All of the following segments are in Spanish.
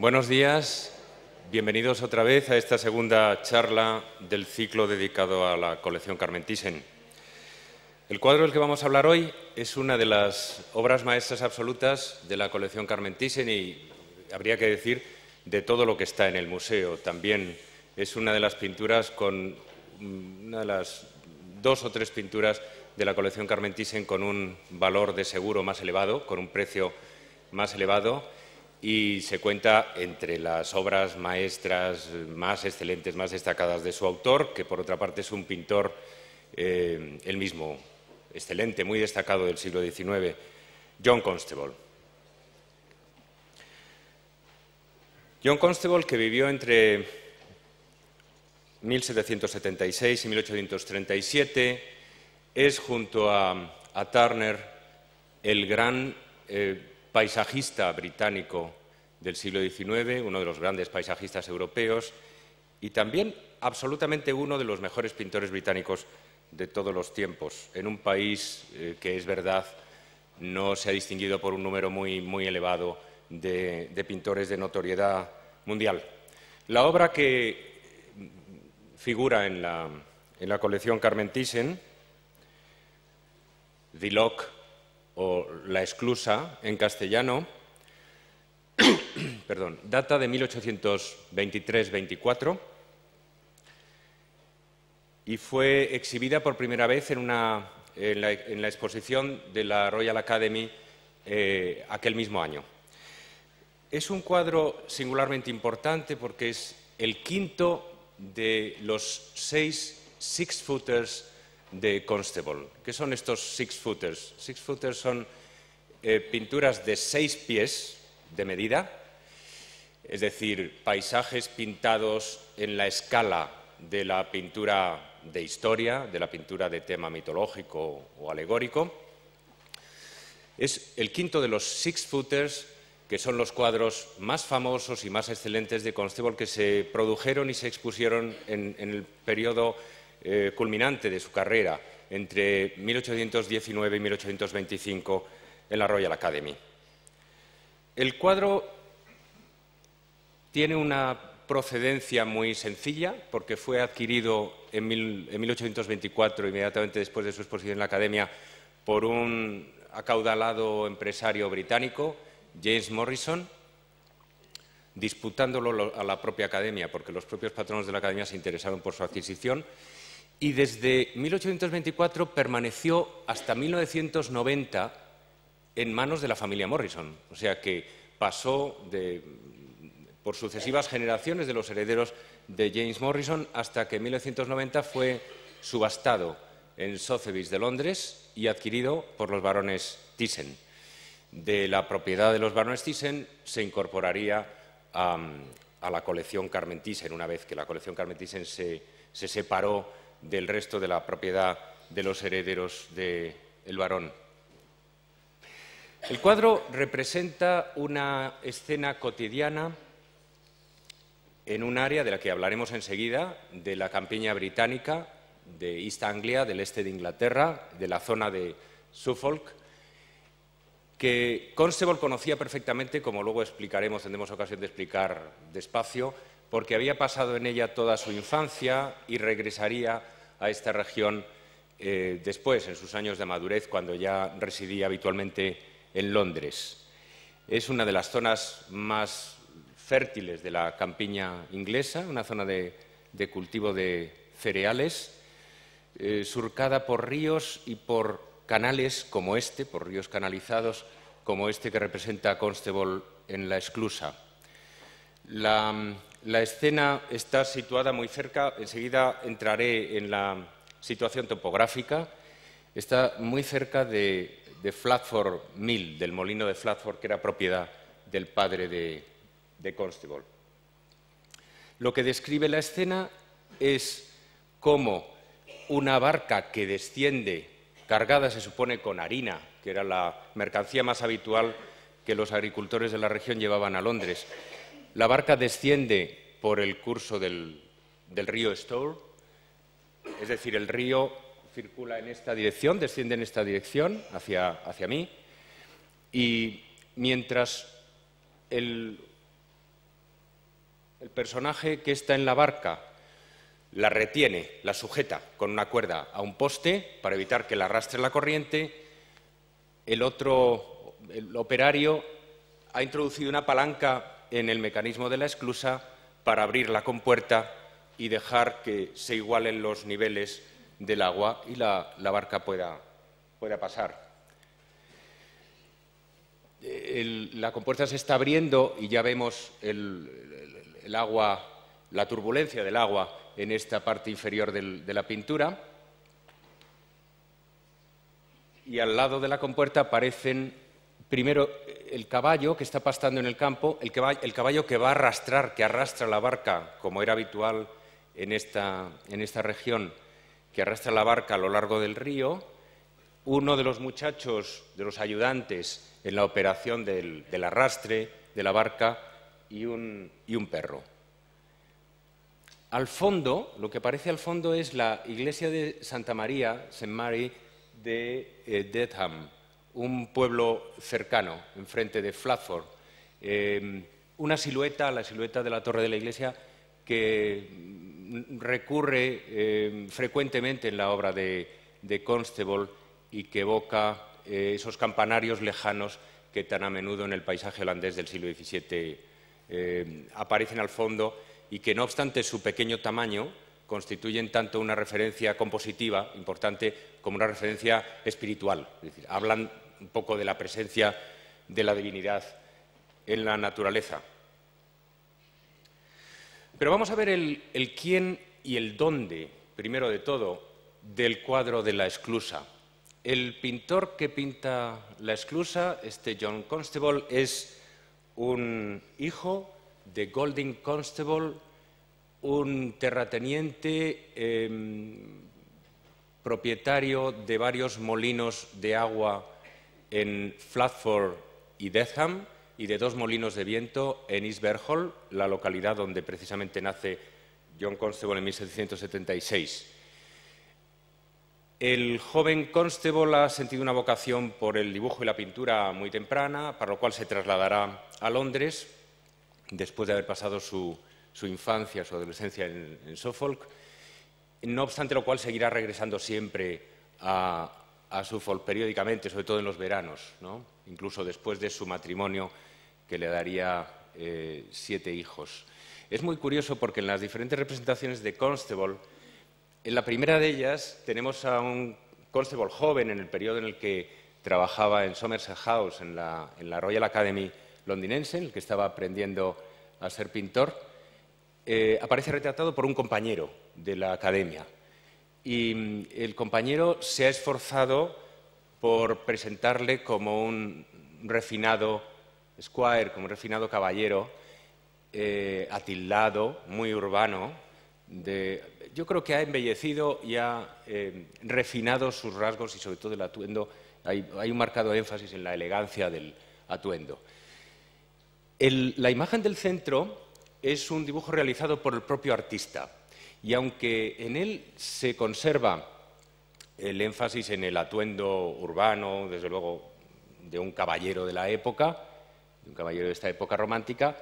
Buenos días, bienvenidos otra vez a esta segunda charla del ciclo dedicado a la colección Carmentisen. El cuadro del que vamos a hablar hoy es una de las obras maestras absolutas de la colección Carmentisen y habría que decir de todo lo que está en el museo. También es una de las pinturas con mm, una de las dos o tres pinturas de la colección Carmentisen con un valor de seguro más elevado, con un precio más elevado y se cuenta entre las obras maestras más excelentes, más destacadas de su autor, que por otra parte es un pintor, eh, el mismo, excelente, muy destacado del siglo XIX, John Constable. John Constable, que vivió entre 1776 y 1837, es junto a, Turner el gran... Eh, paisajista británico del siglo XIX, uno de los grandes paisajistas europeos y también absolutamente uno de los mejores pintores británicos de todos los tiempos, en un país eh, que es verdad no se ha distinguido por un número muy, muy elevado de, pintores de notoriedad mundial. La obra que mm, figura en la, colección Carmen Thyssen, The Lock, o La Exclusa en castellano, perdón, data de 1823-24 y fue exhibida por primera vez en, una, en, la, exposición de la Royal Academy eh, aquel mismo año. Es un cuadro singularmente importante porque es el quinto de los seis six-footers de Constable. ¿Qué son estos six-footers? Six-footers son eh, pinturas de seis pies de medida, es decir, paisajes pintados en la escala de la pintura de historia, de la pintura de tema mitológico o alegórico. Es el quinto de los six-footers, que son los cuadros más famosos y más excelentes de Constable que se produjeron y se expusieron en, en el periodo eh, culminante de su carrera entre 1819 y 1825 en la Royal Academy. El cuadro tiene una procedencia muy sencilla porque fue adquirido en, en 1824, inmediatamente después de su exposición en la Academia, por un acaudalado empresario británico, James Morrison, disputándolo a la propia academia, porque los propios patronos de la academia se interesaron por su adquisición y desde 1824 permaneció hasta 1990 en manos de la familia Morrison. O sea que pasó por sucesivas generaciones de los herederos de James Morrison hasta que en 1990 fue subastado en Sotheby's de Londres y adquirido por los barones Thyssen. De la propiedad de los barones Thyssen se incorporaría a, la colección Carmen Thyssen, una vez que la colección Carmen Thyssen se separó del resto de la propiedad de los herederos del El varón. El cuadro representa una escena cotidiana en un área de la que hablaremos enseguida, de la campiña británica, de East Anglia, del este de Inglaterra, de la zona de Suffolk, que Constable conocía perfectamente, como luego explicaremos, tendremos ocasión de explicar despacio, porque había pasado en ella toda su infancia y regresaría a esta región eh, después, en sus años de madurez, cuando ya residía habitualmente en Londres. Es una de las zonas más fértiles de la campiña inglesa, una zona de, cultivo de cereales, eh, surcada por ríos y por canales como este, por ríos canalizados como este que representa Constable en la esclusa. La mm, la escena está situada muy cerca, enseguida entraré en la situación topográfica, está muy cerca de, Flatford Mill, del molino de Flatford, que era propiedad del padre de, de Constable. Lo que describe la escena es cómo una barca que desciende cargada, se supone, con harina, que era la mercancía más habitual que los agricultores de la región llevaban a Londres, la barca desciende por el curso del, río Stour, es decir, el río circula en esta dirección, desciende en esta dirección, hacia, hacia mí, y mientras el, el personaje que está en la barca la retiene, la sujeta con una cuerda a un poste para evitar que la arrastre la corriente, el otro, el operario, ha introducido una palanca en el mecanismo de la esclusa para abrir la compuerta y dejar que se igualen los niveles del agua y la, barca pueda, pueda pasar. la compuerta se está abriendo y ya vemos agua, la turbulencia del agua en esta parte inferior de la pintura. Y al lado de la compuerta aparecen primero el caballo que está pastando en el campo, el caballo, que va a arrastrar, que arrastra la barca, como era habitual en esta, región, que arrastra la barca a lo largo del río. Uno de los muchachos, de los ayudantes en la operación del, arrastre de la barca y un, perro. Al fondo, lo que aparece al fondo es la iglesia de Santa María, St. Mary, de eh, Dedham un pueblo cercano, enfrente de Flatford, em, una silueta, la silueta de la torre de la iglesia, que mm, recurre em, frecuentemente en la obra de, Constable y que evoca eh, esos campanarios lejanos que tan a menudo en el paisaje holandés del siglo XVII em, aparecen al fondo y que, no obstante su pequeño tamaño, constituyen tanto una referencia compositiva importante como una referencia espiritual. Es decir, hablan un poco de la presencia de la divinidad en la naturaleza. Pero vamos a ver el, quién y el dónde, primero de todo, del cuadro de la esclusa. El pintor que pinta la esclusa, este John Constable, es un hijo de Golding Constable, un terrateniente em, propietario de varios molinos de agua en Flatford y Deathham y de dos molinos de viento en East la localidad donde precisamente nace John Constable en 1776. El joven Constable ha sentido una vocación por el dibujo y la pintura muy temprana, para lo cual se trasladará a Londres después de haber pasado su, infancia, su adolescencia en, Suffolk, no obstante lo cual seguirá regresando siempre a, a Suffolk periódicamente, sobre todo en los veranos, incluso después de su matrimonio que le daría eh, siete hijos. Es muy curioso porque en las diferentes representaciones de Constable, en la primera de ellas tenemos a un Constable joven en el periodo en el que trabajaba en Somerset House, en la, Royal Academy londinense, en el que estaba aprendiendo a ser pintor, eh, aparece retratado por un compañero de la academia, y mm, el compañero se ha esforzado por presentarle como un refinado squire, como un refinado caballero, eh, muy urbano. yo creo que ha embellecido y ha eh, refinado sus rasgos y sobre todo el atuendo. Hay, un marcado énfasis en la elegancia del atuendo. la imagen del centro es un dibujo realizado por el propio artista, y aunque en él se conserva el énfasis en el atuendo urbano, desde luego, de un caballero de la época, de un caballero de esta época romántica,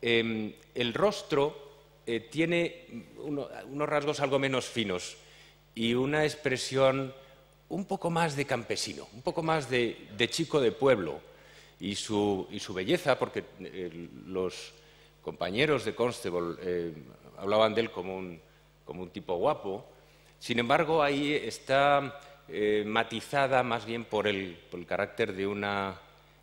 em, el rostro eh, tiene unos rasgos algo menos finos y una expresión un poco más de campesino, un poco más de, chico de pueblo. Y su, belleza, porque eh, los compañeros de Constable eh, hablaban de él como un como un tipo guapo. Sin embargo, ahí está eh, matizada más bien por el, por el, carácter de una...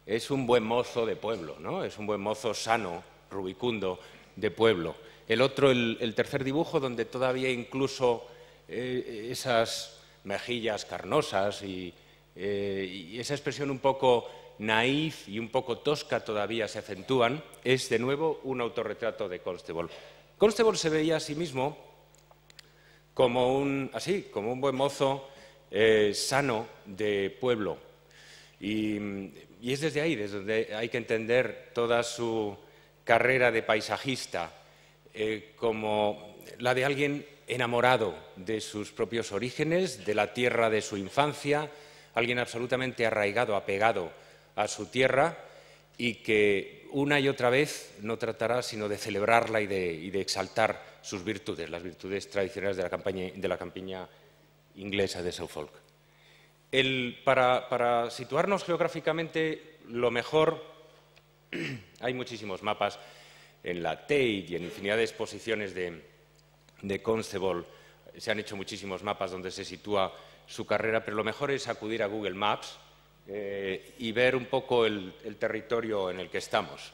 Es un buen mozo de pueblo, ¿no? Es un buen mozo sano, rubicundo, de pueblo. El otro, el, tercer dibujo, donde todavía incluso eh, esas mejillas carnosas y, eh, y esa expresión un poco naif y un poco tosca todavía se acentúan, es de nuevo un autorretrato de Constable. Constable se veía a sí mismo como un, así, como un buen mozo eh, sano de pueblo. Y, es desde ahí, desde donde hay que entender toda su carrera de paisajista, eh, como la de alguien enamorado de sus propios orígenes, de la tierra de su infancia, alguien absolutamente arraigado, apegado a su tierra y que una y otra vez no tratará sino de celebrarla y de, exaltar sus virtudes, las virtudes tradicionales de la, campaña, campiña inglesa de Suffolk. para, situarnos geográficamente, lo mejor, hay muchísimos mapas en la Tate y en infinidad de exposiciones de, de Constable, se han hecho muchísimos mapas donde se sitúa su carrera, pero lo mejor es acudir a Google Maps, eh, y ver un poco el, territorio en el que estamos.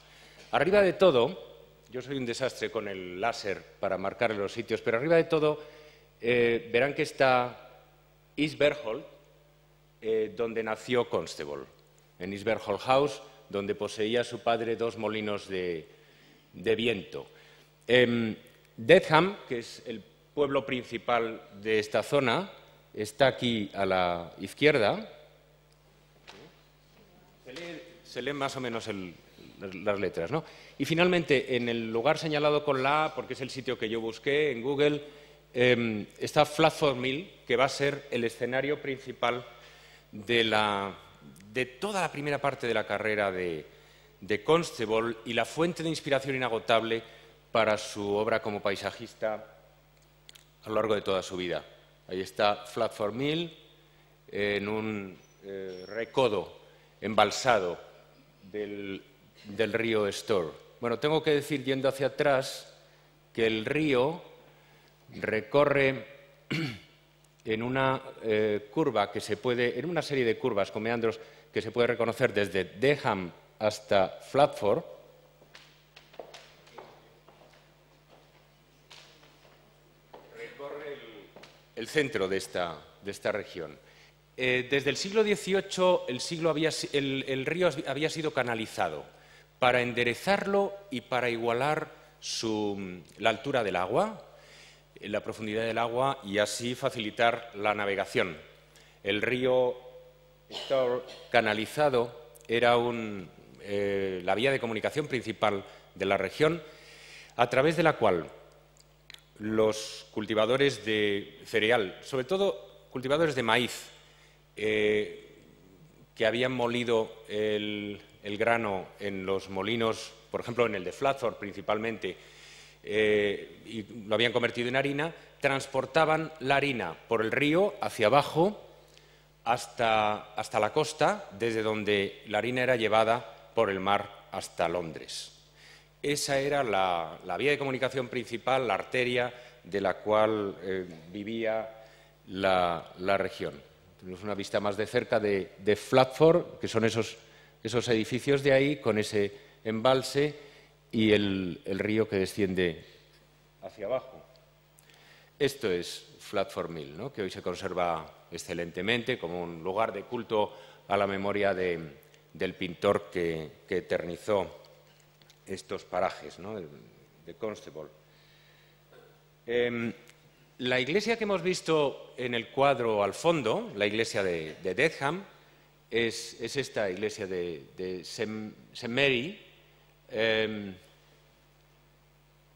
Arriba de todo, yo soy un desastre con el láser para marcar los sitios, pero arriba de todo eh, verán que está East eh, donde nació Constable, en Isberhol House, donde poseía su padre dos molinos de, de viento. Em, Dedham, que es el pueblo principal de esta zona, está aquí a la izquierda, se leen más o menos las letras. ¿no? Y finalmente, en el lugar señalado con la A, porque es el sitio que yo busqué en Google, em, está Flatford Mill, que va a ser el escenario principal de, toda la primera parte de la carrera de, Constable y la fuente de inspiración inagotable para su obra como paisajista a lo largo de toda su vida. Ahí está Flatford Mill en un eh, recodo embalsado del, río Store. Bueno, tengo que decir, yendo hacia atrás, que el río recorre en una eh, curva que se puede, en una serie de curvas con meandros que se puede reconocer desde Deham hasta Flatford. Recorre el, el centro de esta, de esta región. Eh, desde el siglo XVIII el, río había sido canalizado para enderezarlo y para igualar la altura del agua, eh, la profundidad del agua y así facilitar la navegación. El río canalizado era eh, la vía de comunicación principal de la región, a través de la cual los cultivadores de cereal, sobre todo cultivadores de maíz, eh, que habían molido el, grano en los molinos, por ejemplo, en el de Flathor principalmente, eh, y lo habían convertido en harina, transportaban la harina por el río hacia abajo hasta, la costa, desde donde la harina era llevada por el mar hasta Londres. Esa era la, vía de comunicación principal, la arteria de la cual eh, vivía la región. Es una vista más de cerca de, Flatford, que son esos, edificios de ahí, con ese embalse y el, río que desciende hacia abajo. Esto es Flatford Mill, que hoy se conserva excelentemente como un lugar de culto a la memoria del pintor que, eternizó estos parajes de, Constable. Em, la iglesia que hemos visto en el cuadro al fondo, la iglesia de, Dedham, es, esta iglesia de, St. Mary, em,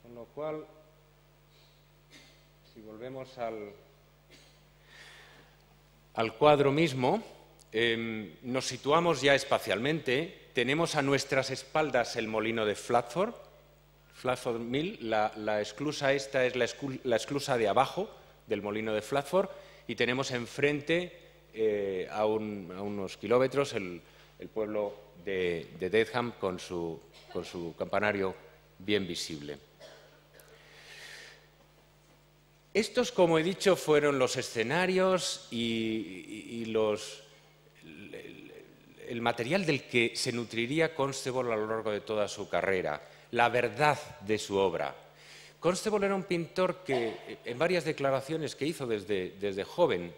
con lo cual, si volvemos al, cuadro mismo, em, nos situamos ya espacialmente, tenemos a nuestras espaldas el molino de Flatford, Flatford Mill, la, esclusa esta es la, esclusa de abajo del molino de Flatford y tenemos enfrente eh, a, unos kilómetros el, pueblo de, de Dedham con su, campanario bien visible. Estos, como he dicho, fueron los escenarios y, el, el, material del que se nutriría Constable a lo largo de toda su carrera la verdad de su obra. Constable era un pintor que, eh, en varias declaraciones que hizo desde, desde joven,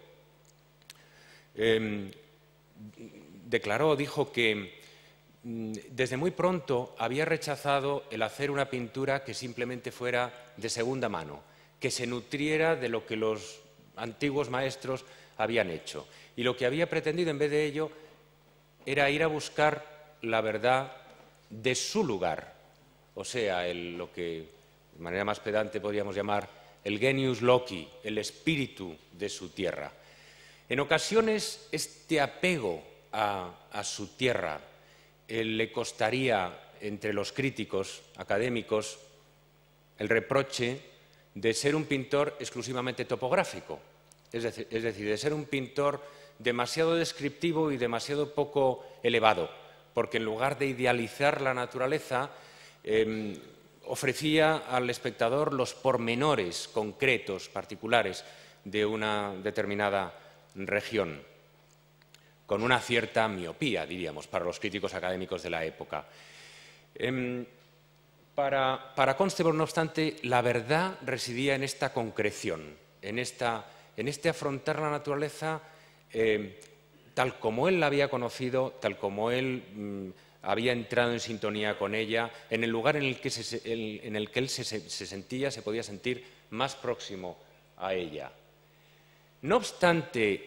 em, declaró, dijo que mm, desde muy pronto había rechazado el hacer una pintura que simplemente fuera de segunda mano, que se nutriera de lo que los antiguos maestros habían hecho. Y lo que había pretendido en vez de ello era ir a buscar la verdad de su lugar, o sea, lo que de manera más pedante podríamos llamar el genius loci, el espíritu de su tierra. En ocasiones este apego a, su tierra eh, le costaría entre los críticos académicos el reproche de ser un pintor exclusivamente topográfico, es decir, de ser un pintor demasiado descriptivo y demasiado poco elevado, porque en lugar de idealizar la naturaleza, Em, ofrecía al espectador los pormenores concretos, particulares, de una determinada región, con una cierta miopía, diríamos, para los críticos académicos de la época. Em, para, para Constable, no obstante, la verdad residía en esta concreción, en, este afrontar la naturaleza eh, tal como él la había conocido, tal como él... Mm, había entrado en sintonía con ella, en el lugar en el que, él se, se sentía, se podía sentir más próximo a ella. No obstante,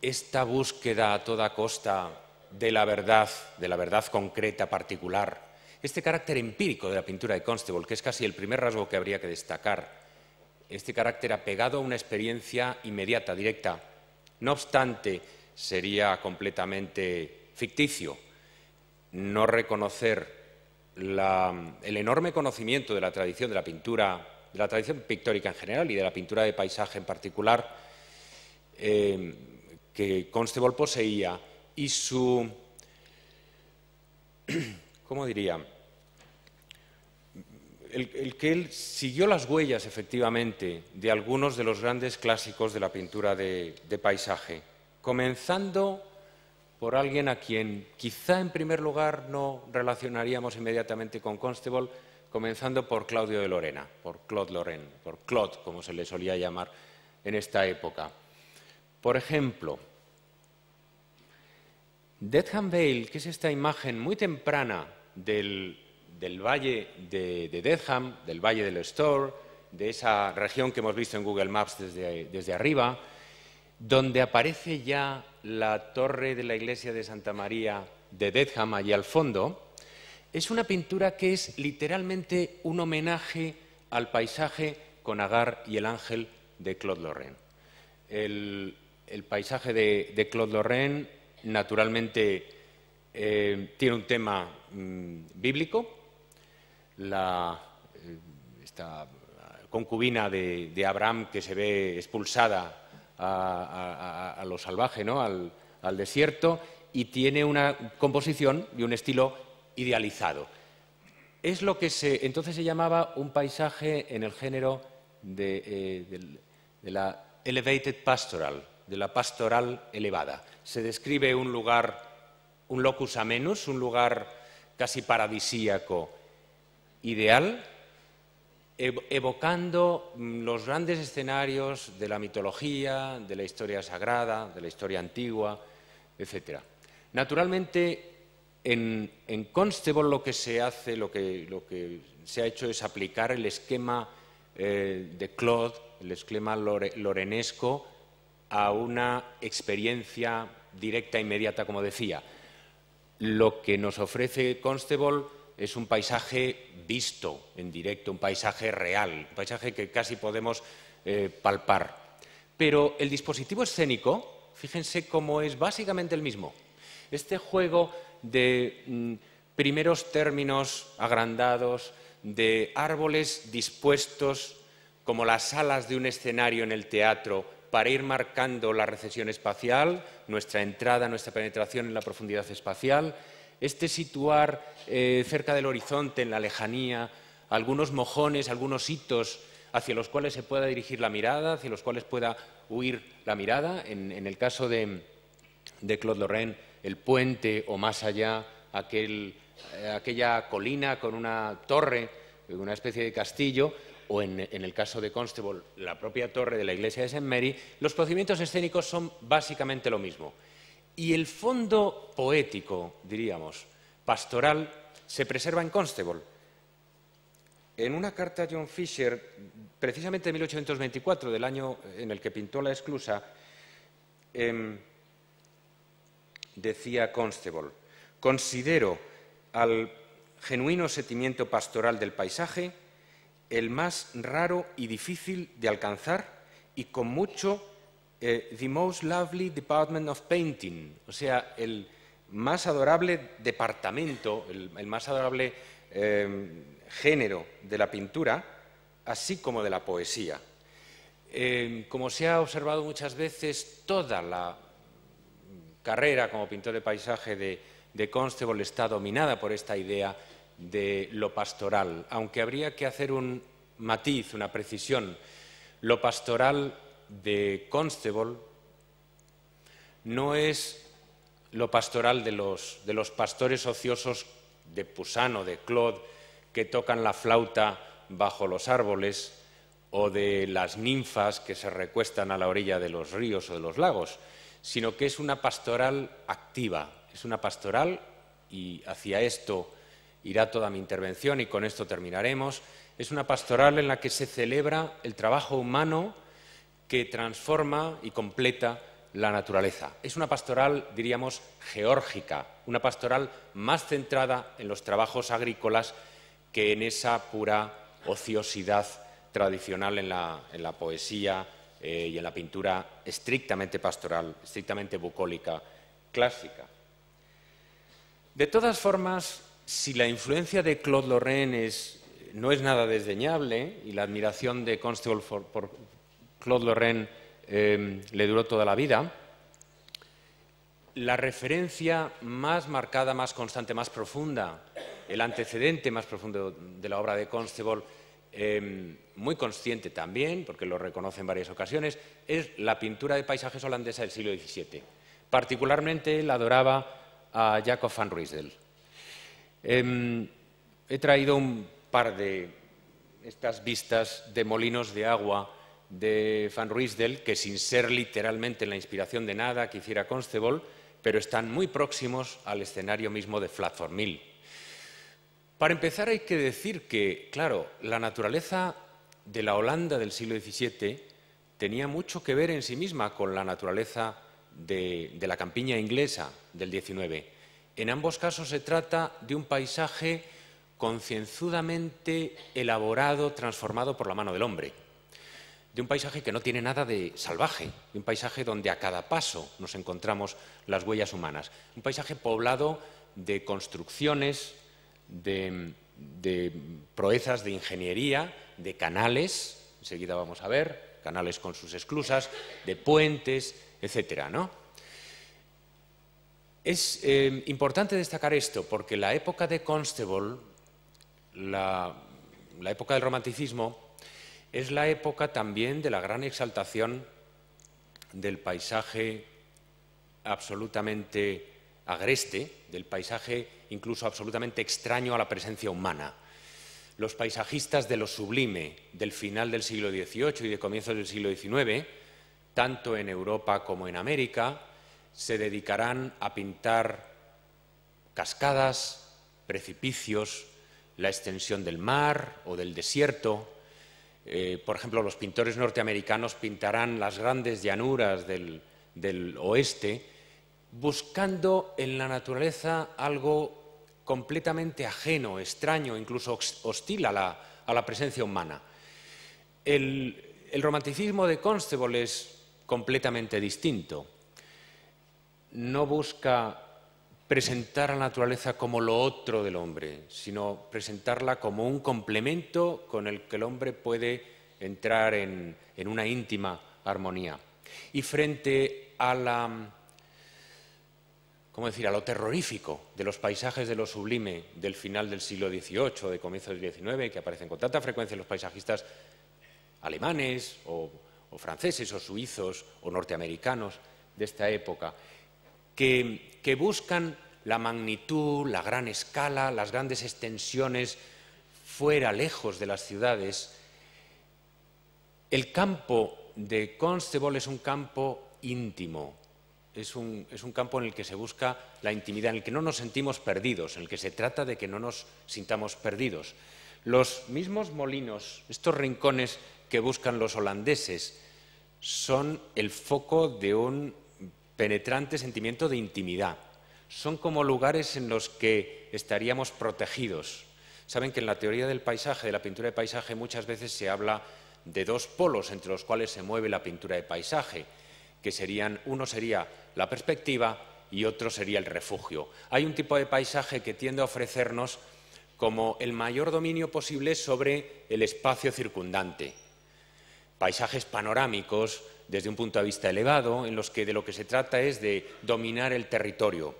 esta búsqueda a toda costa de la verdad, de la verdad concreta, particular, este carácter empírico de la pintura de Constable, que es casi el primer rasgo que habría que destacar, este carácter apegado a una experiencia inmediata, directa, no obstante, sería completamente ficticio, no reconocer el enorme conocimiento de la tradición de la pintura, de la tradición pictórica en general y de la pintura de paisaje en particular, eh, que Constable poseía y su, ¿cómo diría? El, que él siguió las huellas, efectivamente, de algunos de los grandes clásicos de la pintura de paisaje, comenzando por alguien a quien quizá en primer lugar no relacionaríamos inmediatamente con Constable, comenzando por Claudio de Lorena, por Claude Loren, por Claude, como se le solía llamar en esta época. Por ejemplo, Dedham Vale, que es esta imagen muy temprana del, valle de, de Dedham, del valle del Store, de esa región que hemos visto en Google Maps desde arriba, donde aparece ya la torre de la iglesia de Santa María de Dedham, allí al fondo, es una pintura que es literalmente un homenaje al paisaje con Agar y el ángel de Claude Lorrain. El, paisaje de, Claude Lorrain, naturalmente, eh, tiene un tema mm, bíblico. La, eh, esta concubina de Abraham que se ve expulsada a, lo salvaje, ¿no? al, desierto, y tiene una composición y un estilo idealizado. Es lo que entonces se llamaba un paisaje en el género de, eh, de la elevated pastoral, de la pastoral elevada. Se describe un lugar, un locus amenus, un lugar casi paradisíaco, ideal, evocando mm, los grandes escenarios de la mitología, de la historia sagrada, de la historia antigua, etc. Naturalmente, en, Constable lo que se hace, lo que, se ha hecho es aplicar el esquema eh, de Claude, el esquema lorenesco, a una experiencia directa, e inmediata, como decía. Lo que nos ofrece Constable es un paisaje visto en directo, un paisaje real, un paisaje que casi podemos eh, palpar. Pero el dispositivo escénico, fíjense cómo es básicamente el mismo. Este juego de mm, primeros términos agrandados, de árboles dispuestos como las alas de un escenario en el teatro para ir marcando la recesión espacial, nuestra entrada, nuestra penetración en la profundidad espacial, este situar eh, cerca del horizonte, en la lejanía, algunos mojones, algunos hitos hacia los cuales se pueda dirigir la mirada, hacia los cuales pueda huir la mirada. En, el caso de, Claude Lorraine, el puente o más allá, eh, aquella colina con una torre, una especie de castillo, o en, en, el caso de Constable, la propia torre de la iglesia de Saint Mary, los procedimientos escénicos son básicamente lo mismo. Y el fondo poético, diríamos, pastoral, se preserva en Constable. En una carta a John Fisher, precisamente en 1824, del año en el que pintó la esclusa, em, decía Constable, considero al genuino sentimiento pastoral del paisaje el más raro y difícil de alcanzar y con mucho eh, the Most Lovely Department of Painting, o sea, el más adorable departamento, el, más adorable em, género de la pintura, así como de la poesía. Em, como se ha observado muchas veces, toda la carrera como pintor de paisaje de, de Constable está dominada por esta idea de lo pastoral, aunque habría que hacer un matiz, una precisión. Lo pastoral de Constable no es lo pastoral de los, de los pastores ociosos de Pusano, de Claude, que tocan la flauta bajo los árboles, o de las ninfas que se recuestan a la orilla de los ríos o de los lagos, sino que es una pastoral activa, es una pastoral, y hacia esto irá toda mi intervención y con esto terminaremos, es una pastoral en la que se celebra el trabajo humano, que transforma y completa la naturaleza. Es una pastoral, diríamos, geórgica, una pastoral más centrada en los trabajos agrícolas que en esa pura ociosidad tradicional en la, poesía eh, y en la pintura estrictamente pastoral, estrictamente bucólica, clásica. De todas formas, si la influencia de Claude Lorrain no es nada desdeñable y la admiración de Constable por, Claude Lorrain em, le duró toda la vida, la referencia más marcada, más constante, más profunda, el antecedente más profundo de la obra de Constable, em, muy consciente también, porque lo reconoce en varias ocasiones, es la pintura de paisajes holandesa del siglo XVII. Particularmente la adoraba a Jacob van Ruysdel. Em, he traído un par de estas vistas de molinos de agua de Van Ruysdel, que sin ser literalmente la inspiración de nada que hiciera Constable, pero están muy próximos al escenario mismo de Flatform Mill. Para empezar hay que decir que, claro, la naturaleza de la Holanda del siglo XVII tenía mucho que ver en sí misma con la naturaleza de, de la campiña inglesa del XIX. En ambos casos se trata de un paisaje concienzudamente elaborado, transformado por la mano del hombre de un paisaje que no tiene nada de salvaje, de un paisaje donde a cada paso nos encontramos las huellas humanas, un paisaje poblado de construcciones, de, proezas de ingeniería, de canales, enseguida vamos a ver, canales con sus esclusas, de puentes, etcétera, ¿no? Es eh, importante destacar esto porque la época de Constable, la época del romanticismo, es la época también de la gran exaltación del paisaje absolutamente agreste, del paisaje incluso absolutamente extraño a la presencia humana. Los paisajistas de lo sublime del final del siglo XVIII y de comienzos del siglo XIX, tanto en Europa como en América, se dedicarán a pintar cascadas, precipicios, la extensión del mar o del desierto, eh, por ejemplo, los pintores norteamericanos pintarán las grandes llanuras del, oeste buscando en la naturaleza algo completamente ajeno, extraño, incluso hostil a la, presencia humana. El, el, romanticismo de Constable es completamente distinto. No busca presentar a la naturaleza como lo otro del hombre, sino presentarla como un complemento con el que el hombre puede entrar en, una íntima armonía. Y frente a la decir?, a lo terrorífico de los paisajes de lo sublime del final del siglo XVIII, de comienzo del XIX, que aparecen con tanta frecuencia en los paisajistas alemanes o, o franceses o suizos o norteamericanos de esta época, que que buscan la magnitud, la gran escala, las grandes extensiones fuera, lejos de las ciudades. El campo de Constable es un campo íntimo, es un, es un, campo en el que se busca la intimidad, en el que no nos sentimos perdidos, en el que se trata de que no nos sintamos perdidos. Los mismos molinos, estos rincones que buscan los holandeses, son el foco de un penetrante sentimiento de intimidad. Son como lugares en los que estaríamos protegidos. Saben que en la teoría del paisaje, de la pintura de paisaje, muchas veces se habla de dos polos entre los cuales se mueve la pintura de paisaje, que serían, uno sería la perspectiva y otro sería el refugio. Hay un tipo de paisaje que tiende a ofrecernos como el mayor dominio posible sobre el espacio circundante. Paisajes panorámicos, desde un punto de vista elevado, en los que de lo que se trata es de dominar el territorio.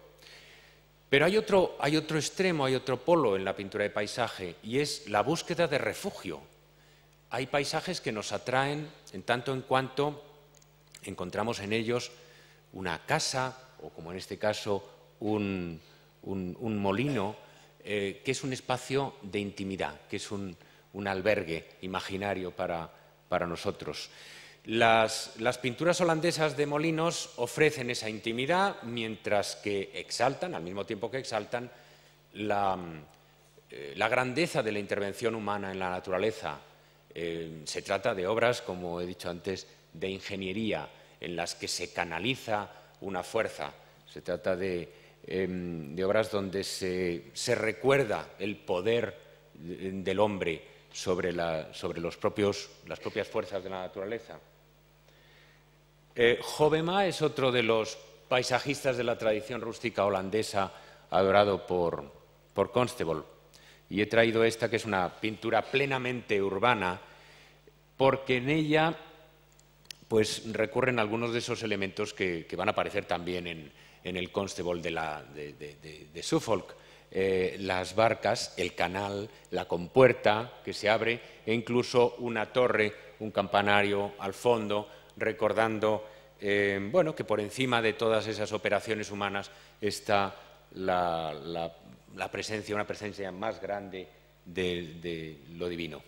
Pero hay otro, hay otro extremo, hay otro polo en la pintura de paisaje, y es la búsqueda de refugio. Hay paisajes que nos atraen en tanto en cuanto encontramos en ellos una casa, o como en este caso, un, molino, eh, que es un espacio de intimidad, que es un, albergue imaginario para nosotros. Las, pinturas holandesas de Molinos ofrecen esa intimidad mientras que exaltan, al mismo tiempo que exaltan, la, eh, grandeza de la intervención humana en la naturaleza. Eh, se trata de obras, como he dicho antes, de ingeniería, en las que se canaliza una fuerza. Se trata de, em, obras donde se, recuerda el poder eh, del hombre sobre, las propias fuerzas de la naturaleza. Eh, Jovema es otro de los paisajistas de la tradición rústica holandesa adorado por, Constable. Y he traído esta, que es una pintura plenamente urbana, porque en ella pues, recurren algunos de esos elementos que, van a aparecer también en, el Constable de, Suffolk. Eh, las barcas, el canal, la compuerta que se abre e incluso una torre, un campanario al fondo recordando eh, bueno, que por encima de todas esas operaciones humanas está la, presencia, una presencia más grande de, lo divino.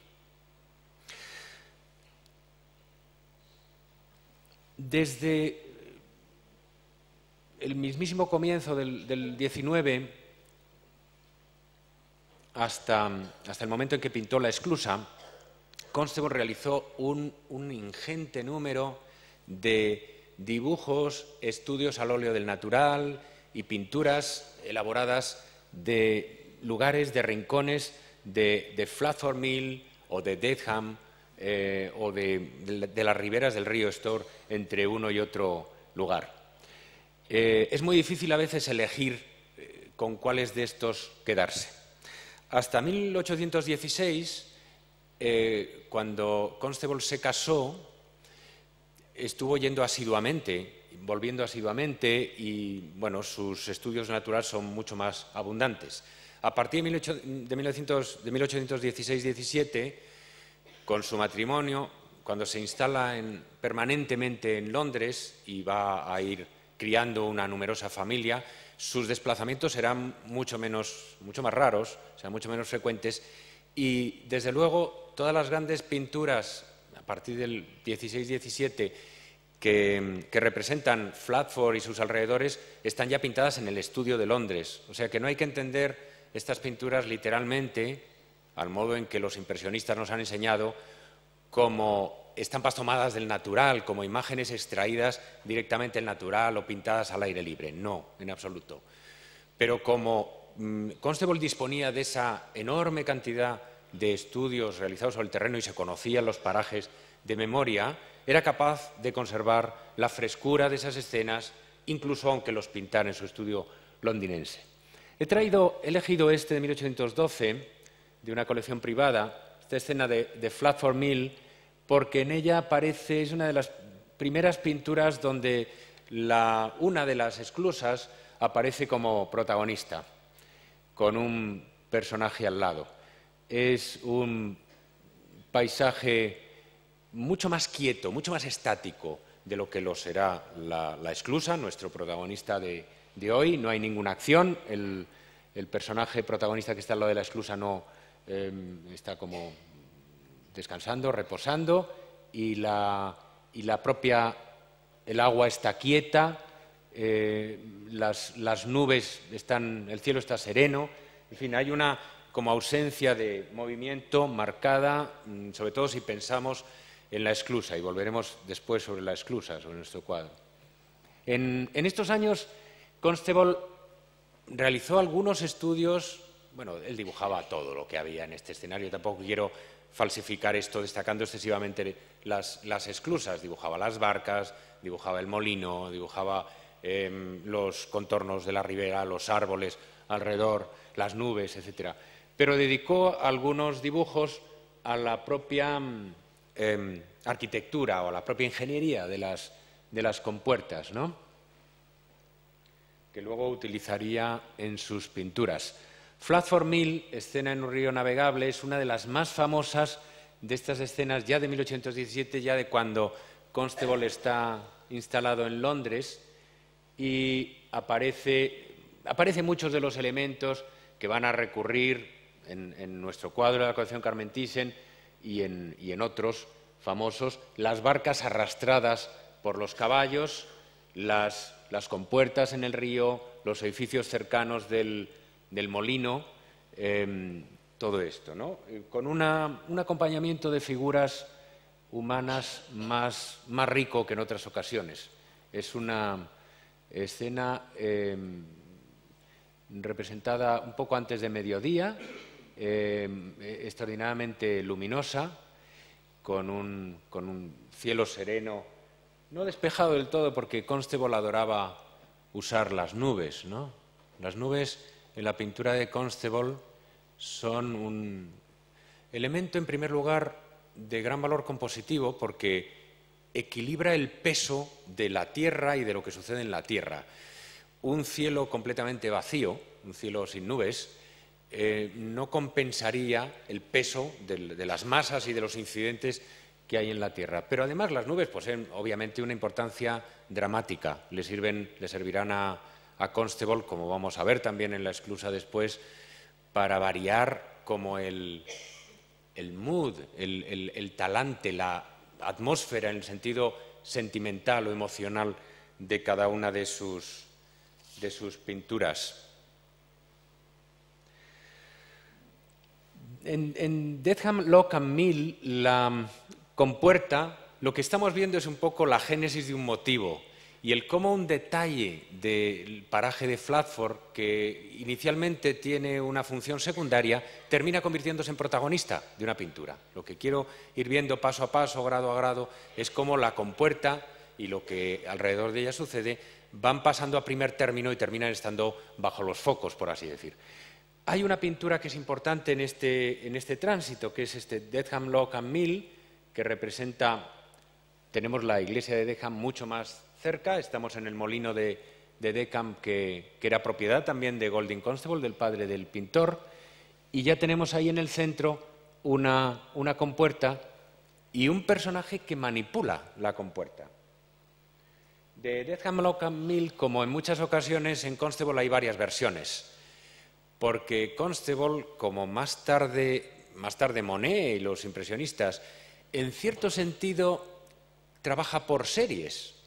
Desde el mismísimo comienzo del, del 19 hasta, hasta el momento en que pintó la Exclusa, Constable realizó un, ingente número de dibujos, estudios al óleo del natural y pinturas elaboradas de lugares, de rincones de, de Mill o de Dedham eh, o de, las riberas del río Stour entre uno y otro lugar. Eh, es muy difícil a veces elegir eh, con cuáles de estos quedarse. Hasta 1816 eh, cuando Constable se casó, estuvo yendo asiduamente, volviendo asiduamente y bueno, sus estudios naturales son mucho más abundantes. A partir de 1816-17, con su matrimonio, cuando se instala permanentemente en Londres y va a ir criando una numerosa familia, sus desplazamientos serán mucho, menos, mucho más raros, serán mucho menos frecuentes y desde luego todas las grandes pinturas a partir del 16-17 que, que, representan Flatford y sus alrededores están ya pintadas en el estudio de Londres. O sea que no hay que entender estas pinturas literalmente, al modo en que los impresionistas nos han enseñado, como estampas tomadas del natural, como imágenes extraídas directamente del natural o pintadas al aire libre. No, en absoluto. Pero como Mm, Constable disponía de esa enorme cantidad de estudios realizados sobre el terreno y se conocían los parajes de memoria, era capaz de conservar la frescura de esas escenas, incluso aunque los pintara en su estudio londinense. He traído, elegido este de 1812, de una colección privada, esta escena de, Flatford Mill, porque en ella aparece, es una de las primeras pinturas donde una de las esclusas aparece como protagonista con un personaje al lado. Es un paisaje mucho más quieto, mucho más estático de lo que lo será la, la nuestro protagonista de, hoy. No hay ninguna acción, el, personaje protagonista que está al lado de la esclusa no em, está como descansando, reposando, y y la propia, el agua está quieta, eh, las, nubes están, el cielo está sereno, en fin, hay una como ausencia de movimiento marcada, mm, sobre todo si pensamos en la esclusa, y volveremos después sobre la esclusa, sobre nuestro cuadro. En, estos años, Constable realizó algunos estudios, bueno, él dibujaba todo lo que había en este escenario, tampoco quiero falsificar esto destacando excesivamente las, las esclusas, dibujaba las barcas, dibujaba el molino, dibujaba Em, los contornos de la ribera, los árboles alrededor, las nubes, etc. Pero dedicó algunos dibujos a la propia em, em, arquitectura o a la propia ingeniería de las, compuertas, ¿no? que luego utilizaría en sus pinturas. for Mill, escena en un río navegable, es una de las más famosas de estas escenas ya de 1817, ya de cuando Constable está instalado en Londres y aparece, aparecen muchos de los elementos que van a recurrir en, nuestro cuadro de la colección Carmentisen y en, otros famosos, las barcas arrastradas por los caballos, las, compuertas en el río, los edificios cercanos del, molino, em, todo esto, ¿no? con un acompañamiento de figuras humanas más, más rico que en otras ocasiones. Es una, escena em, representada un poco antes de mediodía, em, e, extraordinariamente luminosa, con un, con un cielo sereno, no despejado del todo porque Constable adoraba usar las nubes. ¿no? Las nubes en la pintura de Constable son un elemento, en primer lugar, de gran valor compositivo porque equilibra el peso de la Tierra y de lo que sucede en la Tierra. Un cielo completamente vacío, un cielo sin nubes, eh, no compensaría el peso de, las masas y de los incidentes que hay en la Tierra. Pero además las nubes poseen obviamente una importancia dramática. Le, sirven, le servirán a, Constable, como vamos a ver también en la exclusa después, para variar como el, mood, el talante, la atmósfera, en el sentido sentimental o emocional de cada una de sus, de sus pinturas. En, en Dedham Locke and Mill, la compuerta, lo que estamos viendo es un poco la génesis de un motivo, y el cómo un detalle del paraje de Flatford, que inicialmente tiene una función secundaria, termina convirtiéndose en protagonista de una pintura. Lo que quiero ir viendo paso a paso, grado a grado, es cómo la compuerta y lo que alrededor de ella sucede van pasando a primer término y terminan estando bajo los focos, por así decir. Hay una pintura que es importante en este, este tránsito, que es este Deadham Lock and Mill, que representa, tenemos la iglesia de Deadham mucho más cerca, estamos en el molino de, de que, era propiedad también de Golding Constable, del padre del pintor, y ya tenemos ahí en el centro una, compuerta y un personaje que manipula la compuerta. De Deatham Locke, Mill, como en muchas ocasiones, en Constable hay varias versiones, porque Constable, como más tarde Monet y los impresionistas, en cierto sentido trabaja por series.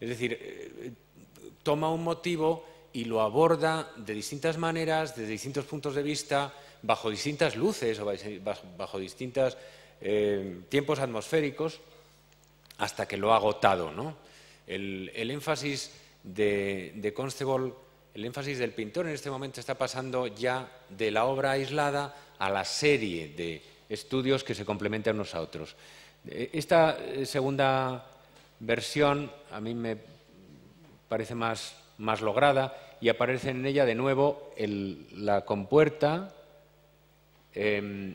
Es decir, eh, toma un motivo y lo aborda de distintas maneras, desde distintos puntos de vista, bajo distintas luces o bajo, distintos eh, tiempos atmosféricos, hasta que lo ha agotado. ¿no? El, énfasis de, de Constable, el énfasis del pintor en este momento está pasando ya de la obra aislada a la serie de estudios que se complementan unos a otros. Eh, esta segunda versión, a mí me parece más, lograda, y aparecen en ella de nuevo la compuerta, em,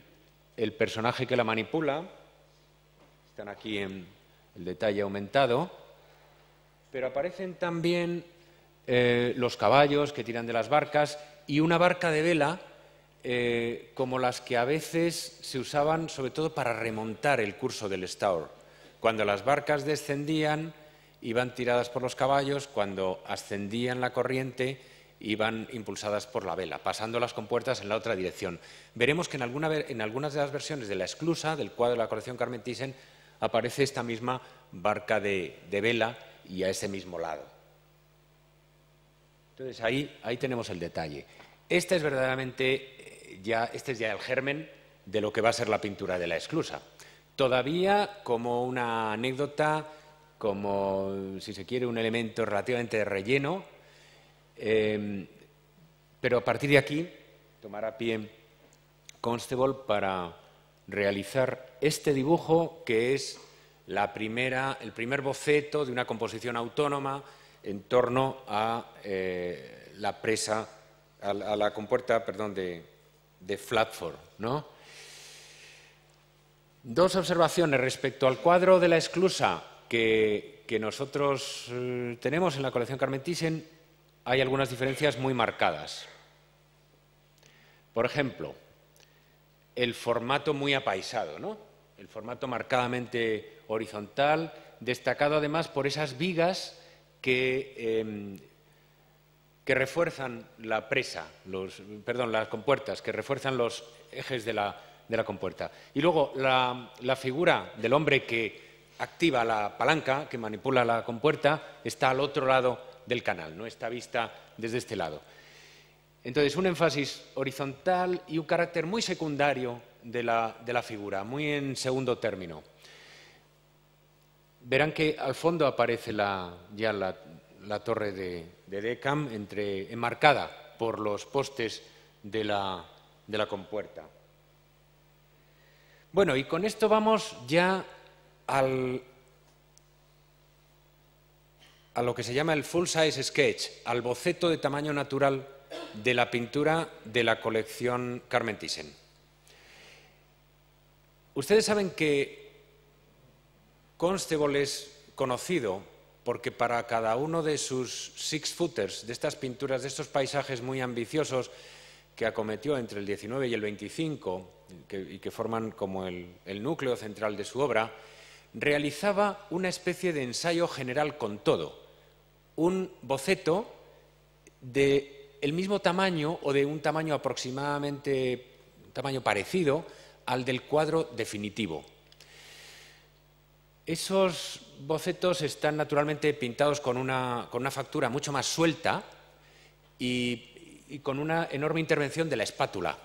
el personaje que la manipula, están aquí en el detalle aumentado, pero aparecen también eh, los caballos que tiran de las barcas y una barca de vela eh, como las que a veces se usaban sobre todo para remontar el curso del Staur cuando las barcas descendían, iban tiradas por los caballos, cuando ascendían la corriente, iban impulsadas por la vela, pasando las compuertas en la otra dirección. Veremos que en, alguna, algunas de las versiones de la esclusa, del cuadro de la colección Carmen Thyssen, aparece esta misma barca de, vela y a ese mismo lado. Entonces ahí, ahí tenemos el detalle. Este es verdaderamente eh, ya, este es ya el germen de lo que va a ser la pintura de la esclusa. Todavía como una anécdota, como si se quiere un elemento relativamente de relleno, em, pero a partir de aquí tomará pie Constable para realizar este dibujo que es la primera, el primer boceto de una composición autónoma en torno a eh, la presa, a, la compuerta perdón, de, de Flatford. ¿no? Dos observaciones respecto al cuadro de la esclusa que, nosotros eh, tenemos en la colección Carmen hay algunas diferencias muy marcadas. Por ejemplo, el formato muy apaisado, ¿no? El formato marcadamente horizontal, destacado además por esas vigas que, em, que refuerzan la presa, los, perdón, las compuertas, que refuerzan los ejes de la, de la compuerta. Y luego la, figura del hombre que activa la palanca, que manipula la compuerta, está al otro lado del canal, no está vista desde este lado. Entonces, un énfasis horizontal y un carácter muy secundario de la, figura, muy en segundo término. Verán que al fondo aparece la, ya la, torre de, de entre, enmarcada por los postes de la compuerta. Bueno, y con esto vamos ya al, a lo que se llama el full size sketch, al boceto de tamaño natural de la pintura de la colección Carmen Thyssen. Ustedes saben que Constable es conocido porque para cada uno de sus six footers, de estas pinturas, de estos paisajes muy ambiciosos que acometió entre el 19 y el 25, y que forman como el, núcleo central de su obra, realizaba una especie de ensayo general con todo, un boceto de mismo tamaño o de un tamaño aproximadamente tamaño parecido al del cuadro definitivo. Esos bocetos están naturalmente pintados con una, factura mucho más suelta y con una enorme intervención de la espátula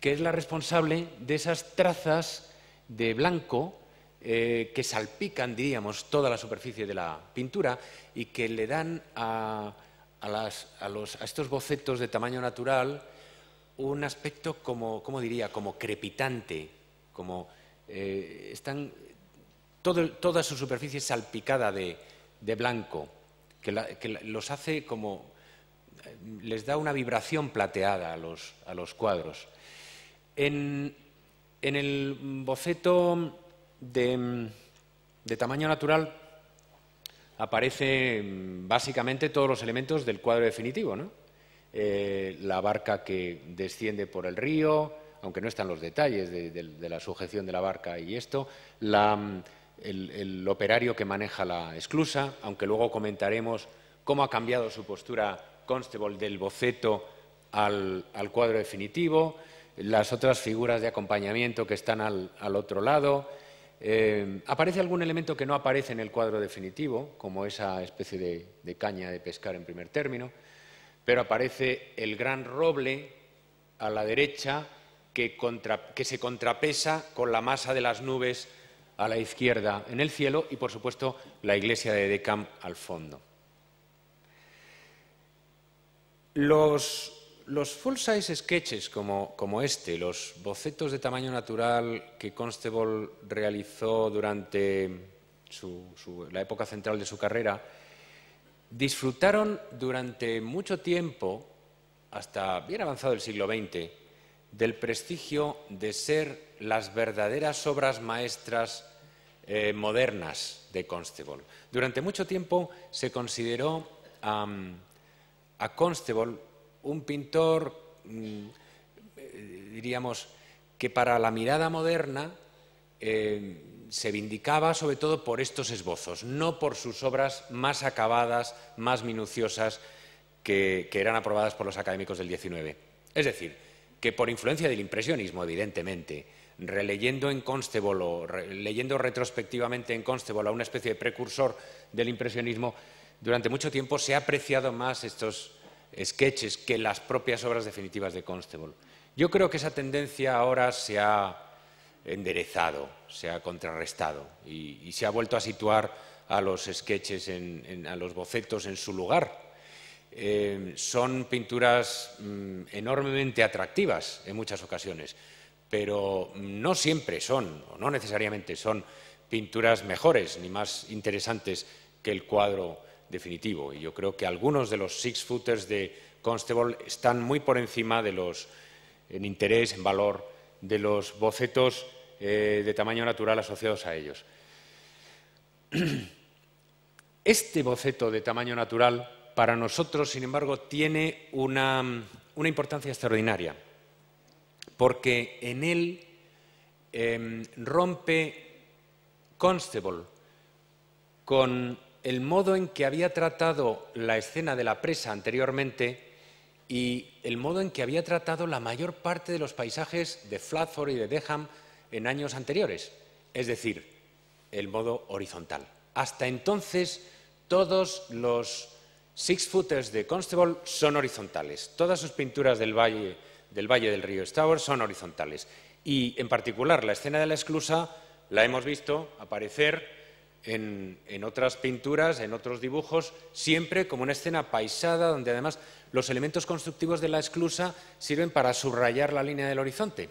que es la responsable de esas trazas de blanco eh, que salpican, diríamos, toda la superficie de la pintura y que le dan a, estos bocetos de tamaño natural un aspecto como, ¿cómo diría?, como crepitante, como eh, están toda su superficie salpicada de, blanco, que, los hace como, eh, les da una vibración plateada a los cuadros. En, el boceto de, tamaño natural aparecen mm, básicamente todos los elementos del cuadro definitivo. Eh, la barca que desciende por el río, aunque no están los detalles de, la sujeción de la barca y esto, mm, el, operario que maneja la esclusa, aunque luego comentaremos cómo ha cambiado su postura Constable del boceto al cuadro definitivo, las otras figuras de acompañamiento que están al, otro lado. Eh, aparece algún elemento que no aparece en el cuadro definitivo, como esa especie de, caña de pescar en primer término, pero aparece el gran roble a la derecha que, se contrapesa con la masa de las nubes a la izquierda en el cielo y, por supuesto, la iglesia de Decam al fondo. Los los full-size sketches como, este, los bocetos de tamaño natural que Constable realizó durante la época central de su carrera, disfrutaron durante mucho tiempo, hasta bien avanzado el siglo XX, del prestigio de ser las verdaderas obras maestras eh, modernas de Constable. Durante mucho tiempo se consideró a Constable un pintor, mm, eh, diríamos, que para la mirada moderna eh, se vindicaba sobre todo por estos esbozos, no por sus obras más acabadas, más minuciosas, que, eran aprobadas por los académicos del XIX. Es decir, que por influencia del impresionismo, evidentemente, releyendo en Constable leyendo retrospectivamente en Constable a una especie de precursor del impresionismo, durante mucho tiempo se ha apreciado más estos, que las propias obras definitivas de Constable. Yo creo que esa tendencia ahora se ha enderezado, se ha contrarrestado y, se ha vuelto a situar a los sketches, a los bocetos en su lugar. Eh, son pinturas mm, enormemente atractivas en muchas ocasiones, pero no siempre son, o no necesariamente son, pinturas mejores ni más interesantes que el cuadro definitivo. Y yo creo que algunos de los six-footers de Constable están muy por encima de los, en interés, en valor, de los bocetos eh, de tamaño natural asociados a ellos. Este boceto de tamaño natural para nosotros, sin embargo, tiene una, importancia extraordinaria, porque en él em, rompe Constable con el modo en que había tratado la escena de la presa anteriormente y el modo en que había tratado la mayor parte de los paisajes de Flatford y de Deham en años anteriores, es decir, el modo horizontal. Hasta entonces, todos los six-footers de Constable son horizontales. Todas sus pinturas del valle del, valle del río Stour son horizontales. Y, en particular, la escena de la esclusa la hemos visto aparecer en, otras pinturas, en otros dibujos, siempre como una escena paisada donde además los elementos constructivos de la esclusa sirven para subrayar la línea del horizonte.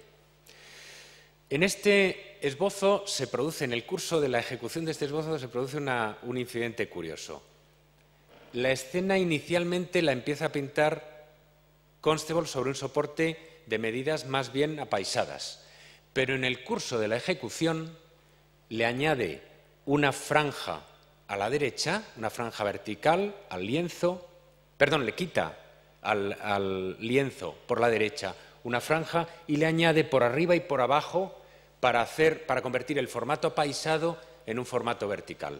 En este esbozo se produce, en el curso de la ejecución de este esbozo, se produce un incidente curioso. La escena inicialmente la empieza a pintar Constable sobre un soporte de medidas más bien apaisadas, pero en el curso de la ejecución le añade una franja a la derecha, una franja vertical al lienzo, perdón, le quita al, lienzo por la derecha una franja y le añade por arriba y por abajo para, hacer, para convertir el formato paisado en un formato vertical.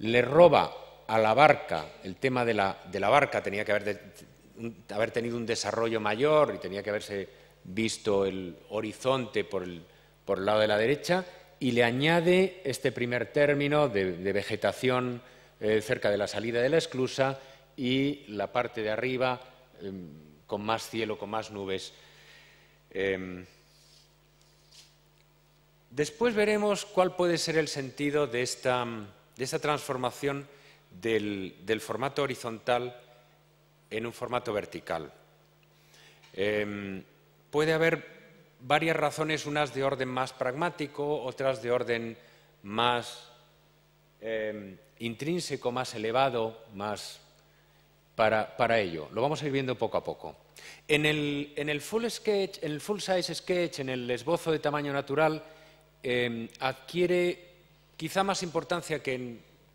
Le roba a la barca, el tema de la, barca tenía que haber, haber, tenido un desarrollo mayor y tenía que haberse visto el horizonte por por el lado de la derecha y le añade este primer término de, vegetación eh, cerca de la salida de la esclusa y la parte de arriba em, con más cielo, con más nubes. Em, después veremos cuál puede ser el sentido de esta, transformación del, del, formato horizontal en un formato vertical. Em, puede haber varias razones, unas de orden más pragmático, otras de orden más em, intrínseco, más elevado, más para, ello. Lo vamos a ir viendo poco a poco. En el, full sketch, en el full size sketch, en el esbozo de tamaño natural, em, adquiere quizá más importancia que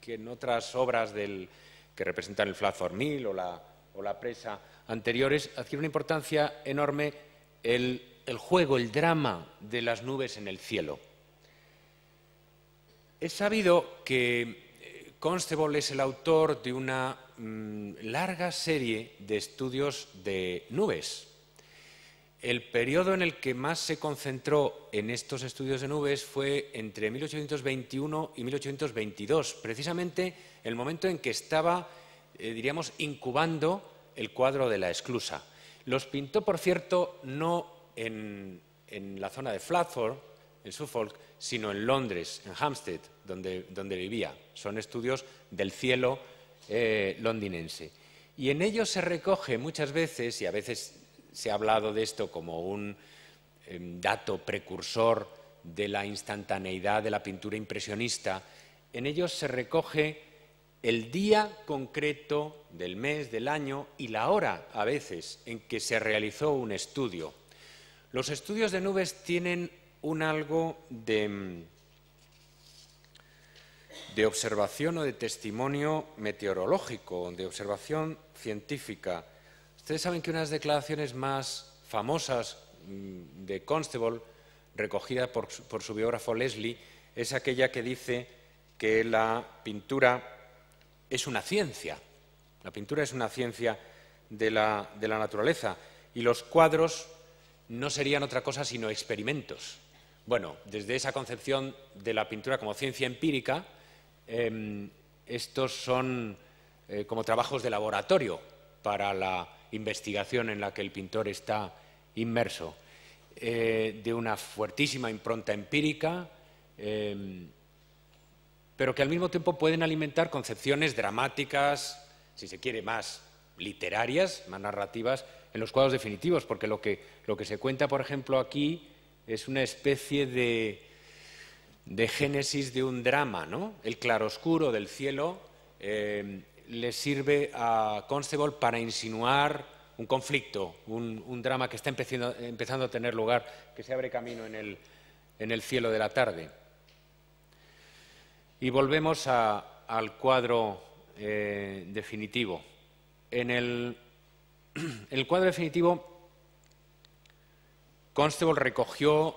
en, otras obras que representan el Flat Formil o la presa anteriores, adquiere una importancia enorme el el juego, el drama de las nubes en el cielo. Es sabido que eh, Constable es el autor de una mm, larga serie de estudios de nubes. El periodo en el que más se concentró en estos estudios de nubes fue entre 1821 y 1822, precisamente el momento en que estaba, eh, diríamos, incubando el cuadro de la esclusa. Los pintó, por cierto, no en, la zona de Flatford, en Suffolk, sino en Londres, en Hampstead, donde, vivía. Son estudios del cielo eh, londinense. Y en ellos se recoge muchas veces, y a veces se ha hablado de esto como un em, dato precursor de la instantaneidad de la pintura impresionista, en ellos se recoge el día concreto del mes, del año y la hora a veces en que se realizó un estudio los estudios de nubes tienen un algo de, observación o de testimonio meteorológico, de observación científica. Ustedes saben que una de las declaraciones más famosas mm, de Constable, recogida por, su biógrafo Leslie, es aquella que dice que la pintura es una ciencia. La pintura es una ciencia de la naturaleza y los cuadros no serían otra cosa sino experimentos. Bueno, desde esa concepción de la pintura como ciencia empírica, em, estos son eh, como trabajos de laboratorio para la investigación en la que el pintor está inmerso, eh, de una fuertísima impronta empírica, em, pero que al mismo tiempo pueden alimentar concepciones dramáticas, si se quiere, más literarias, más narrativas, en los cuadros definitivos, porque lo que, lo que se cuenta, por ejemplo, aquí es una especie de, génesis de un drama, ¿no? El claroscuro del cielo eh, le sirve a Constable para insinuar un conflicto, un, drama que está empezando, empezando, a tener lugar, que se abre camino en el, cielo de la tarde. Y volvemos al cuadro eh, definitivo. En el el cuadro definitivo, Constable recogió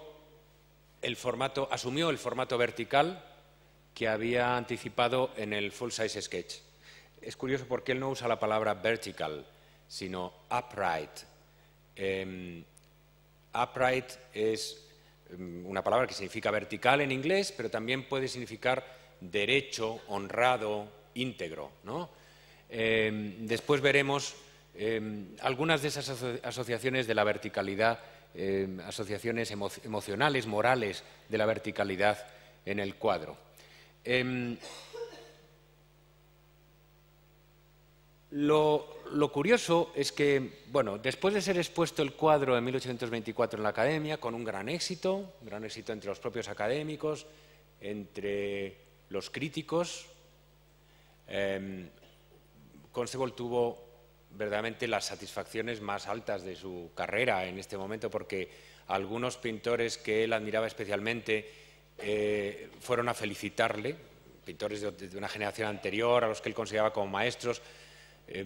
el formato, asumió el formato vertical que había anticipado en el Full Size Sketch. Es curioso porque él no usa la palabra vertical, sino upright. Em, upright es em, una palabra que significa vertical en inglés, pero también puede significar derecho, honrado, íntegro. Em, después veremos Em, algunas de esas asociaciones de la verticalidad, em, asociaciones emocionales, morales de la verticalidad en el cuadro. Em, lo, curioso es que, bueno, después de ser expuesto el cuadro en 1824 en la academia, con un gran éxito, gran éxito entre los propios académicos, entre los críticos, Constable tuvo verdaderamente las satisfacciones más altas de su carrera en este momento, porque algunos pintores que él admiraba especialmente eh, fueron a felicitarle, pintores de, una generación anterior, a los que él consideraba como maestros, eh,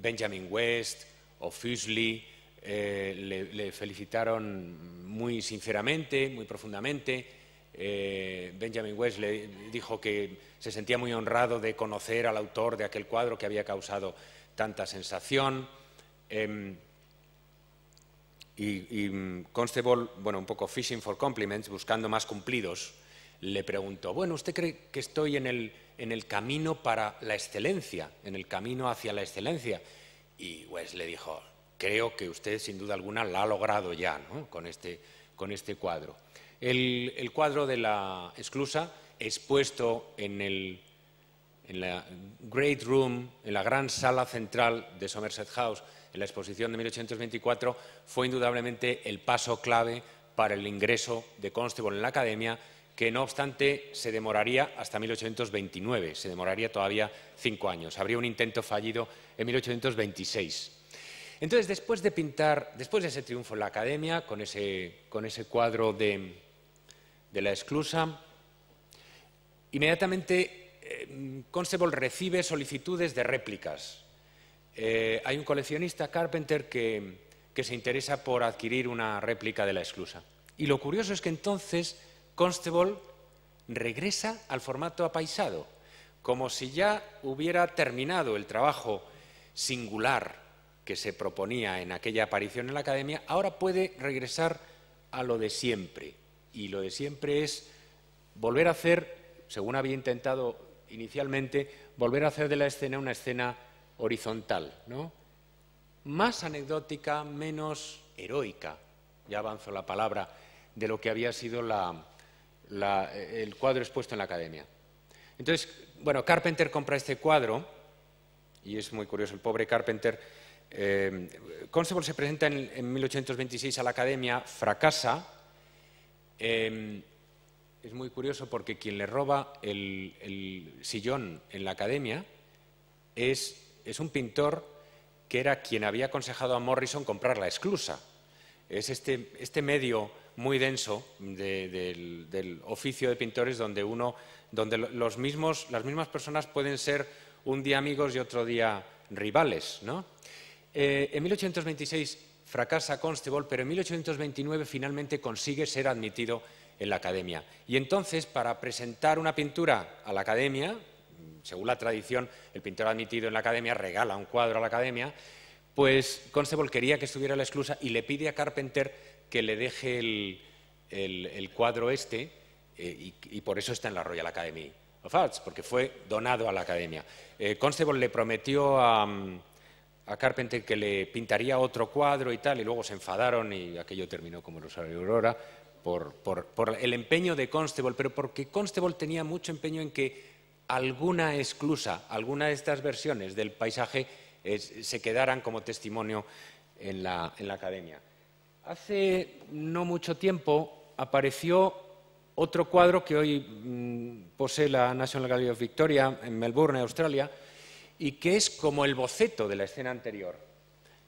Benjamin West o Fuseli, eh, le, le, felicitaron muy sinceramente, muy profundamente. Benjamin West le dijo que se sentía muy honrado de conocer al autor de aquel cuadro que había causado tanta sensación. Em, y, mm, Constable, bueno, un poco fishing for compliments, buscando más cumplidos, le preguntó, bueno, ¿usted cree que estoy en el, en el camino para la excelencia, en el camino hacia la excelencia? Y pues le dijo, creo que usted sin duda alguna la ha logrado ya ¿no? con, este, con este cuadro. El, el, cuadro de la esclusa expuesto en el en la Great Room, en la gran sala central de Somerset House, en la exposición de 1824, fue indudablemente el paso clave para el ingreso de Constable en la academia, que no obstante se demoraría hasta 1829, se demoraría todavía cinco años. Habría un intento fallido en 1826. Entonces, después de pintar, después de ese triunfo en la academia, con ese, cuadro de, de la esclusa, inmediatamente eh, Constable recibe solicitudes de réplicas. Eh, hay un coleccionista, Carpenter, que, que se interesa por adquirir una réplica de la esclusa. Y lo curioso es que entonces Constable regresa al formato apaisado, como si ya hubiera terminado el trabajo singular que se proponía en aquella aparición en la academia, ahora puede regresar a lo de siempre. Y lo de siempre es volver a hacer, según había intentado inicialmente, volver a hacer de la escena una escena horizontal, ¿no? Más anecdótica, menos heroica, ya avanzo la palabra, de lo que había sido el cuadro expuesto en la academia. Entonces, bueno, Carpenter compra este cuadro, y es muy curioso, el pobre Carpenter. Eh, Constable se presenta en, 1826 a la academia, fracasa. Em, es muy curioso porque quien le roba el, sillón en la academia es, un pintor que era quien había aconsejado a Morrison comprar la exclusa. Es este, este, medio muy denso del, oficio de pintores donde, uno, donde los mismos, las mismas personas pueden ser un día amigos y otro día rivales. ¿no? Eh, en 1826 fracasa Constable, pero en 1829 finalmente consigue ser admitido en la academia. Y entonces, para presentar una pintura a la academia, según la tradición, el pintor admitido en la academia regala un cuadro a la academia, pues Constable quería que estuviera la exclusa y le pide a Carpenter que le deje el, cuadro este eh, y, por eso está en la Royal Academy of Arts, porque fue donado a la academia. Eh, Constable le prometió a, Carpenter que le pintaría otro cuadro y tal, y luego se enfadaron y aquello terminó como Rosario Aurora, por, el empeño de Constable, pero porque Constable tenía mucho empeño en que alguna exclusa, alguna de estas versiones del paisaje se quedaran como testimonio en la, academia. Hace no mucho tiempo apareció otro cuadro que hoy mm, posee la National Gallery of Victoria en Melbourne, Australia, y que es como el boceto de la escena anterior.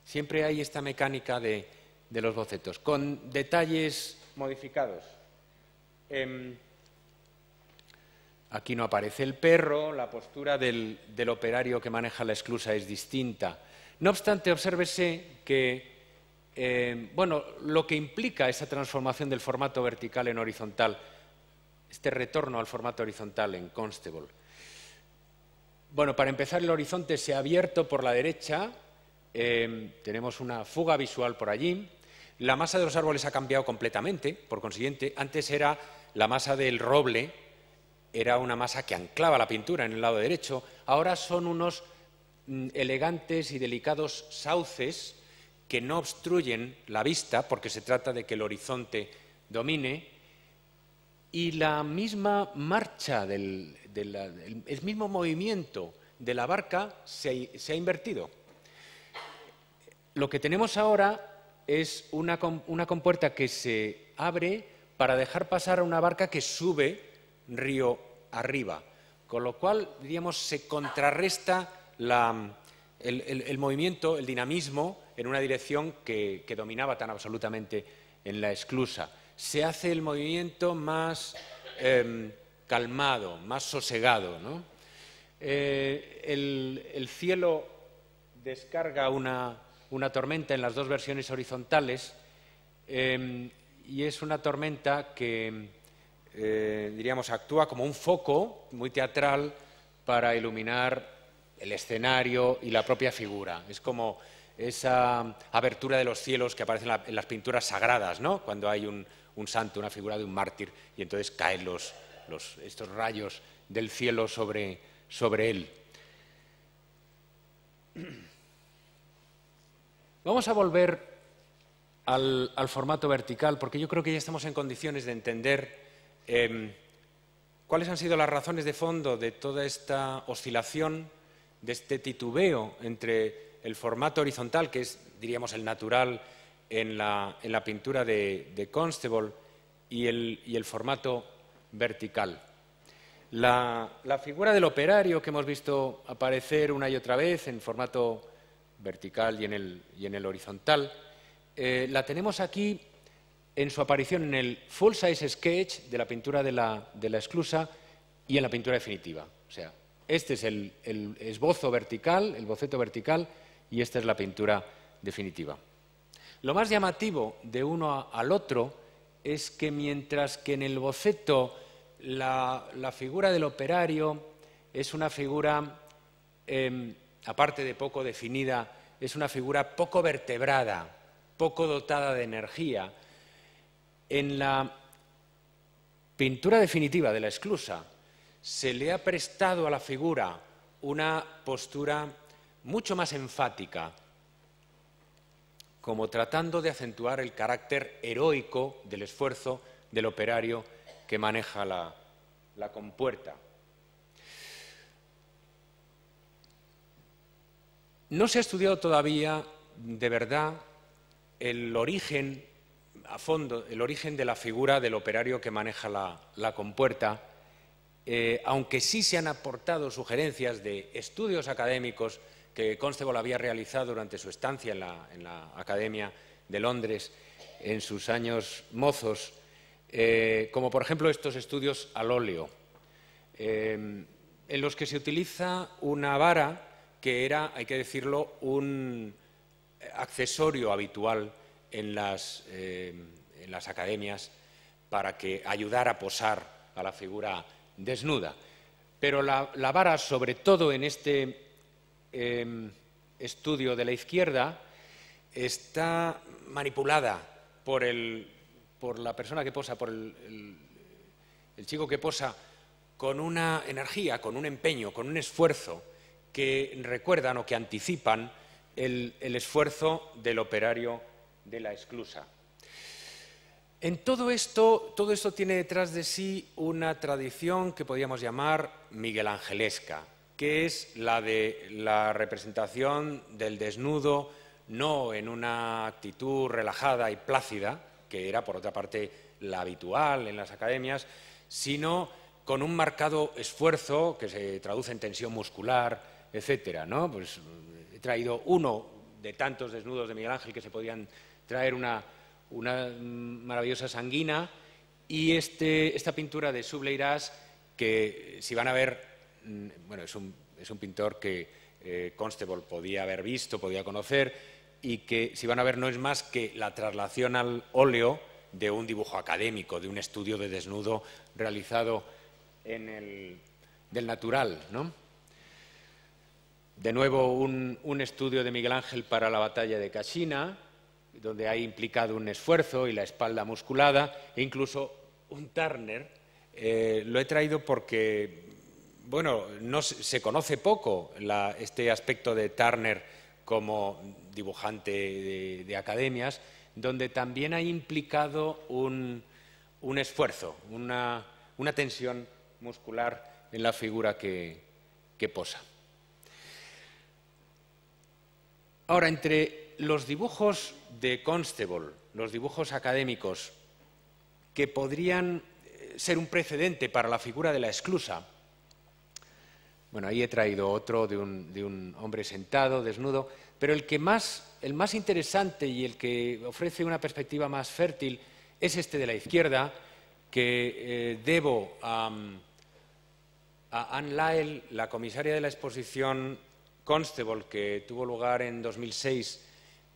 Siempre hay esta mecánica de los bocetos, con detalles modificados. Em, aquí no aparece el perro, la postura del, operario que maneja la esclusa es distinta. No obstante, obsérvese que em, bueno, lo que implica esa transformación del formato vertical en horizontal, este retorno al formato horizontal en Constable. Bueno, para empezar, el horizonte se ha abierto por la derecha, em, tenemos una fuga visual por allí, la masa de los árboles ha cambiado completamente, por consiguiente, antes era la masa del roble, era una masa que anclaba la pintura en el lado derecho, ahora son unos mm, elegantes y delicados sauces que no obstruyen la vista, porque se trata de que el horizonte domine, y la misma marcha, del, el mismo movimiento de la barca se ha invertido. Lo que tenemos ahora es una, compuerta que se abre para dejar pasar a una barca que sube río arriba, con lo cual, diríamos, se contrarresta el, movimiento, el dinamismo, en una dirección que, dominaba tan absolutamente en la esclusa. Se hace el movimiento más em, calmado, más sosegado. ¿no? Eh, el cielo descarga una una tormenta en las dos versiones horizontales em, y es una tormenta que, eh, diríamos, actúa como un foco muy teatral para iluminar el escenario y la propia figura. Es como esa abertura de los cielos que aparece en, las pinturas sagradas, ¿no? cuando hay un, santo, una figura de un mártir, y entonces caen los, estos rayos del cielo sobre, sobre él. Vamos a volver al, formato vertical porque yo creo que ya estamos en condiciones de entender em, cuáles han sido las razones de fondo de toda esta oscilación, de este titubeo entre el formato horizontal, que es, diríamos, el natural en la, pintura de, Constable, y el, formato vertical. La, la figura del operario que hemos visto aparecer una y otra vez en formato vertical y en el, horizontal, eh, la tenemos aquí en su aparición en el full size sketch de la pintura de la, de esclusa y en la pintura definitiva. O sea, este es el, esbozo vertical, el boceto vertical, y esta es la pintura definitiva. Lo más llamativo de uno al otro es que mientras que en el boceto la, figura del operario es una figura em, aparte de poco definida, es una figura poco vertebrada, poco dotada de energía. En la pintura definitiva de la esclusa se le ha prestado a la figura una postura mucho más enfática, como tratando de acentuar el carácter heroico del esfuerzo del operario que maneja la, la compuerta. No se ha estudiado todavía de verdad el origen a fondo, el origen de la figura del operario que maneja la, compuerta, eh, aunque sí se han aportado sugerencias de estudios académicos que Constable había realizado durante su estancia en la, Academia de Londres en sus años mozos, eh, como por ejemplo estos estudios al óleo, eh, en los que se utiliza una vara que era, hay que decirlo, un eh, accesorio habitual eh, en las, academias para que ayudara a posar a la figura desnuda. Pero la, vara, sobre todo en este em, estudio de la izquierda, está manipulada por, la persona que posa, por el chico que posa, con una energía, con un empeño, con un esfuerzo que recuerdan o que anticipan el, esfuerzo del operario de la esclusa. En todo esto, todo esto tiene detrás de sí una tradición que podríamos llamar miguelangelesca, que es la de la representación del desnudo no en una actitud relajada y plácida, que era por otra parte la habitual en las academias, sino con un marcado esfuerzo que se traduce en tensión muscular, etcétera. Pues eh, he traído uno de tantos desnudos de Miguel Ángel que se podían traer una, mm, maravillosa sanguina y este, esta pintura de Subleiras que eh, si van a ver, mm, bueno, es un, pintor que eh, Constable podía haber visto, podía conocer y que si van a ver no es más que la traslación al óleo de un dibujo académico, de un estudio de desnudo realizado en el, del natural, ¿no? De nuevo, un, estudio de Miguel Ángel para la batalla de Casina, donde ha implicado un esfuerzo y la espalda musculada, e incluso un Turner. Eh, lo he traído porque, bueno, no, se conoce poco este aspecto de Turner como dibujante de, academias, donde también ha implicado un, esfuerzo, una, tensión muscular en la figura que posa. Ahora, entre los dibujos de Constable, los dibujos académicos, que podrían eh, ser un precedente para la figura de la esclusa, bueno, ahí he traído otro de un, hombre sentado, desnudo, pero el, que más, el más interesante y el que ofrece una perspectiva más fértil es este de la izquierda, que eh, debo a, mm, a Anne Lyle, la comisaria de la exposición Constable, que tuvo lugar en 2006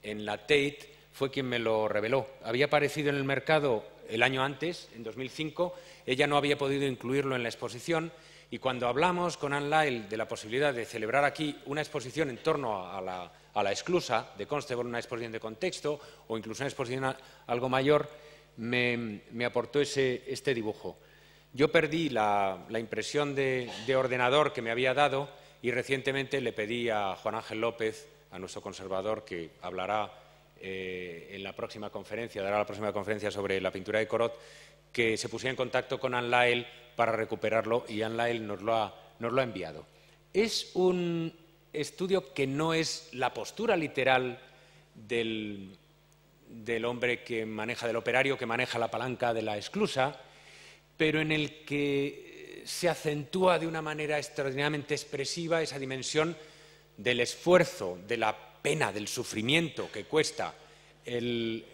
en la Tate, fue quien me lo reveló. Había aparecido en el mercado el año antes, en 2005, ella no había podido incluirlo en la exposición y cuando hablamos con Anne Lyle de la posibilidad de celebrar aquí una exposición en torno a la, exclusa de Constable, una exposición de contexto o incluso una exposición algo mayor, me, aportó ese, este dibujo. Yo perdí la, impresión de ordenador que me había dado y recientemente le pedí a Juan Ángel López, a nuestro conservador, que hablará eh, en la próxima conferencia, dará la próxima conferencia sobre la pintura de Corot, que se pusiera en contacto con Anlael para recuperarlo y Anlael nos lo ha, enviado. Es un estudio que no es la postura literal del, del hombre que maneja, del operario que maneja la palanca de la esclusa, pero en el que se acentúa de una manera extraordinariamente expresiva esa dimensión del esfuerzo, de la pena, del sufrimiento que cuesta el,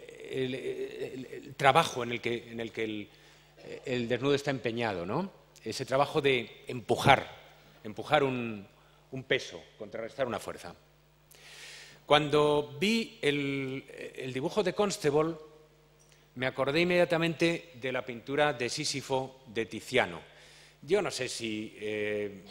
trabajo en el que, el, desnudo está empeñado, Ese trabajo de empujar, empujar un, un peso, contrarrestar una fuerza. Cuando vi el dibujo de Constable, me acordé inmediatamente de la pintura de Sísifo de Tiziano yo no sé si eh,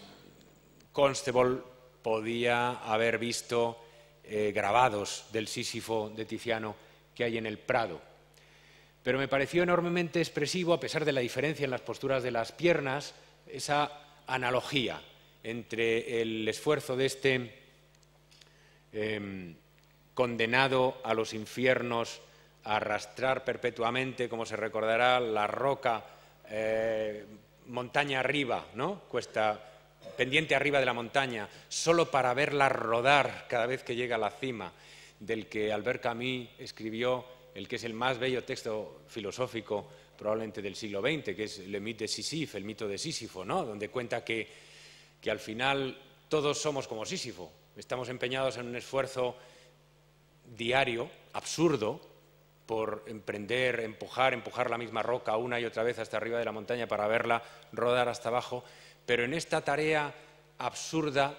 Constable podía haber visto eh, grabados del Sísifo de Tiziano que hay en el Prado, pero me pareció enormemente expresivo, a pesar de la diferencia en las posturas de las piernas, esa analogía entre el esfuerzo de este em, condenado a los infiernos a arrastrar perpetuamente, como se recordará, la roca eh, montaña arriba, ¿no? Cuesta pendiente arriba de la montaña, solo para verla rodar cada vez que llega a la cima, del que Albert Camus escribió el que es el más bello texto filosófico probablemente del siglo XX, que es Le mythe de Sisyphe, el mito de Sísifo, ¿no? Donde cuenta que, que al final todos somos como Sísifo, estamos empeñados en un esfuerzo diario, absurdo, por emprender, empujar, empujar la misma roca una y otra vez hasta arriba de la montaña para verla rodar hasta abajo, pero en esta tarea absurda,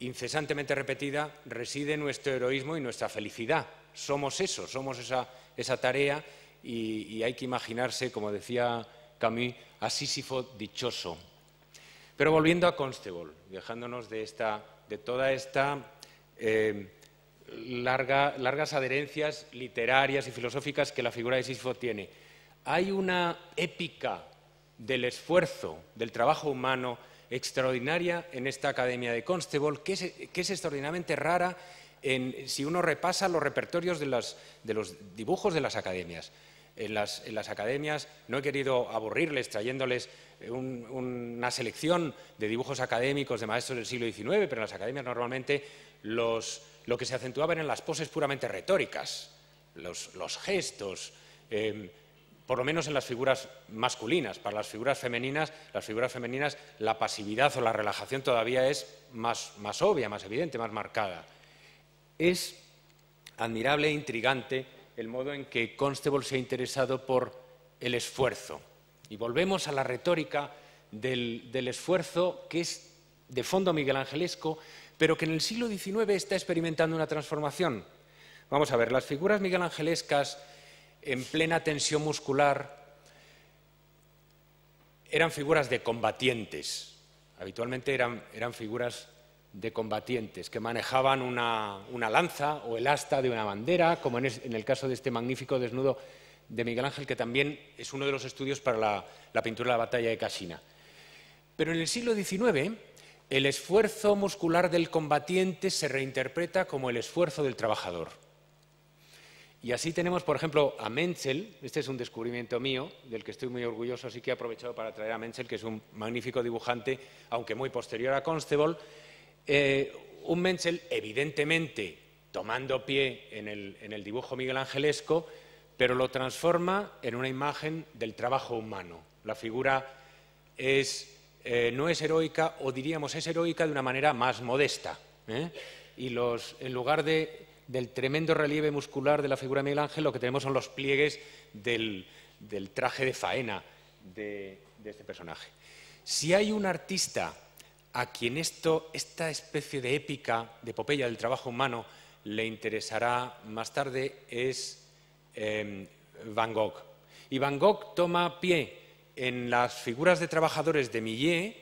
incesantemente repetida, reside nuestro heroísmo y nuestra felicidad. Somos eso, somos esa, tarea y, hay que imaginarse, como decía Camus, a Sísifo dichoso. Pero volviendo a Constable, dejándonos de, esta, de toda esta... Eh, larga, largas adherencias literarias y filosóficas que la figura de Sisfo tiene. Hay una épica del esfuerzo, del trabajo humano extraordinaria en esta Academia de Constable, que es, extraordinariamente rara si uno repasa los repertorios de, los dibujos de las academias. En las, academias. No he querido aburrirles trayéndoles eh, una selección de dibujos académicos de maestros del siglo XIX, pero en las academias normalmente los lo que se acentuaba en las poses puramente retóricas, los, gestos, em, por lo menos en las figuras masculinas. Para las figuras femeninas, las figuras femeninas, la pasividad o la relajación todavía es más, obvia, más evidente, más marcada. Es admirable e intrigante el modo en que Constable se ha interesado por el esfuerzo. Y volvemos a la retórica del, del esfuerzo que es de fondo miguelangelesco, pero que en el siglo XIX está experimentando una transformación. Vamos a ver, las figuras miguelangelescas en plena tensión muscular eran figuras de combatientes, habitualmente eran, figuras de combatientes que manejaban una, lanza o el asta de una bandera, como en, el caso de este magnífico desnudo de Miguel Ángel, que también es uno de los estudios para la, la pintura de la batalla de Casina. Pero en el siglo XIX el esfuerzo muscular del combatiente se reinterpreta como el esfuerzo del trabajador. Y así tenemos, por ejemplo, a Menzel, este es un descubrimiento mío, del que estoy muy orgulloso, así que he aprovechado para traer a Menzel, que es un magnífico dibujante, aunque muy posterior a Constable. Eh, un Menzel, evidentemente, tomando pie en el, dibujo Miguel dibujo pero lo transforma en una imagen del trabajo humano. La figura es eh, no es heroica o diríamos es heroica de una manera más modesta. ¿eh? Y en lugar del tremendo relieve muscular de la figura de Miguel Ángel, lo que tenemos son los pliegues del, traje de faena de, este personaje. Si hay un artista a quien esta especie de épica, de epopeya del trabajo humano, le interesará más tarde, es eh, Van Gogh. Y Van Gogh toma pie en las figuras de trabajadores de Millet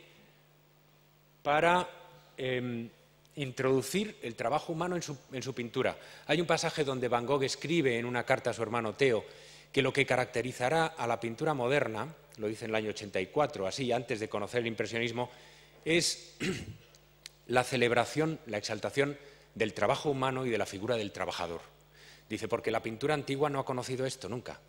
para em, introducir el trabajo humano en su, en su pintura. Hay un pasaje donde Van Gogh escribe en una carta a su hermano Theo que lo que caracterizará a la pintura moderna, lo dice en el año 84, así antes de conocer el impresionismo, es la celebración, la exaltación del trabajo humano y de la figura del trabajador. Dice, porque la pintura antigua no ha conocido esto nunca.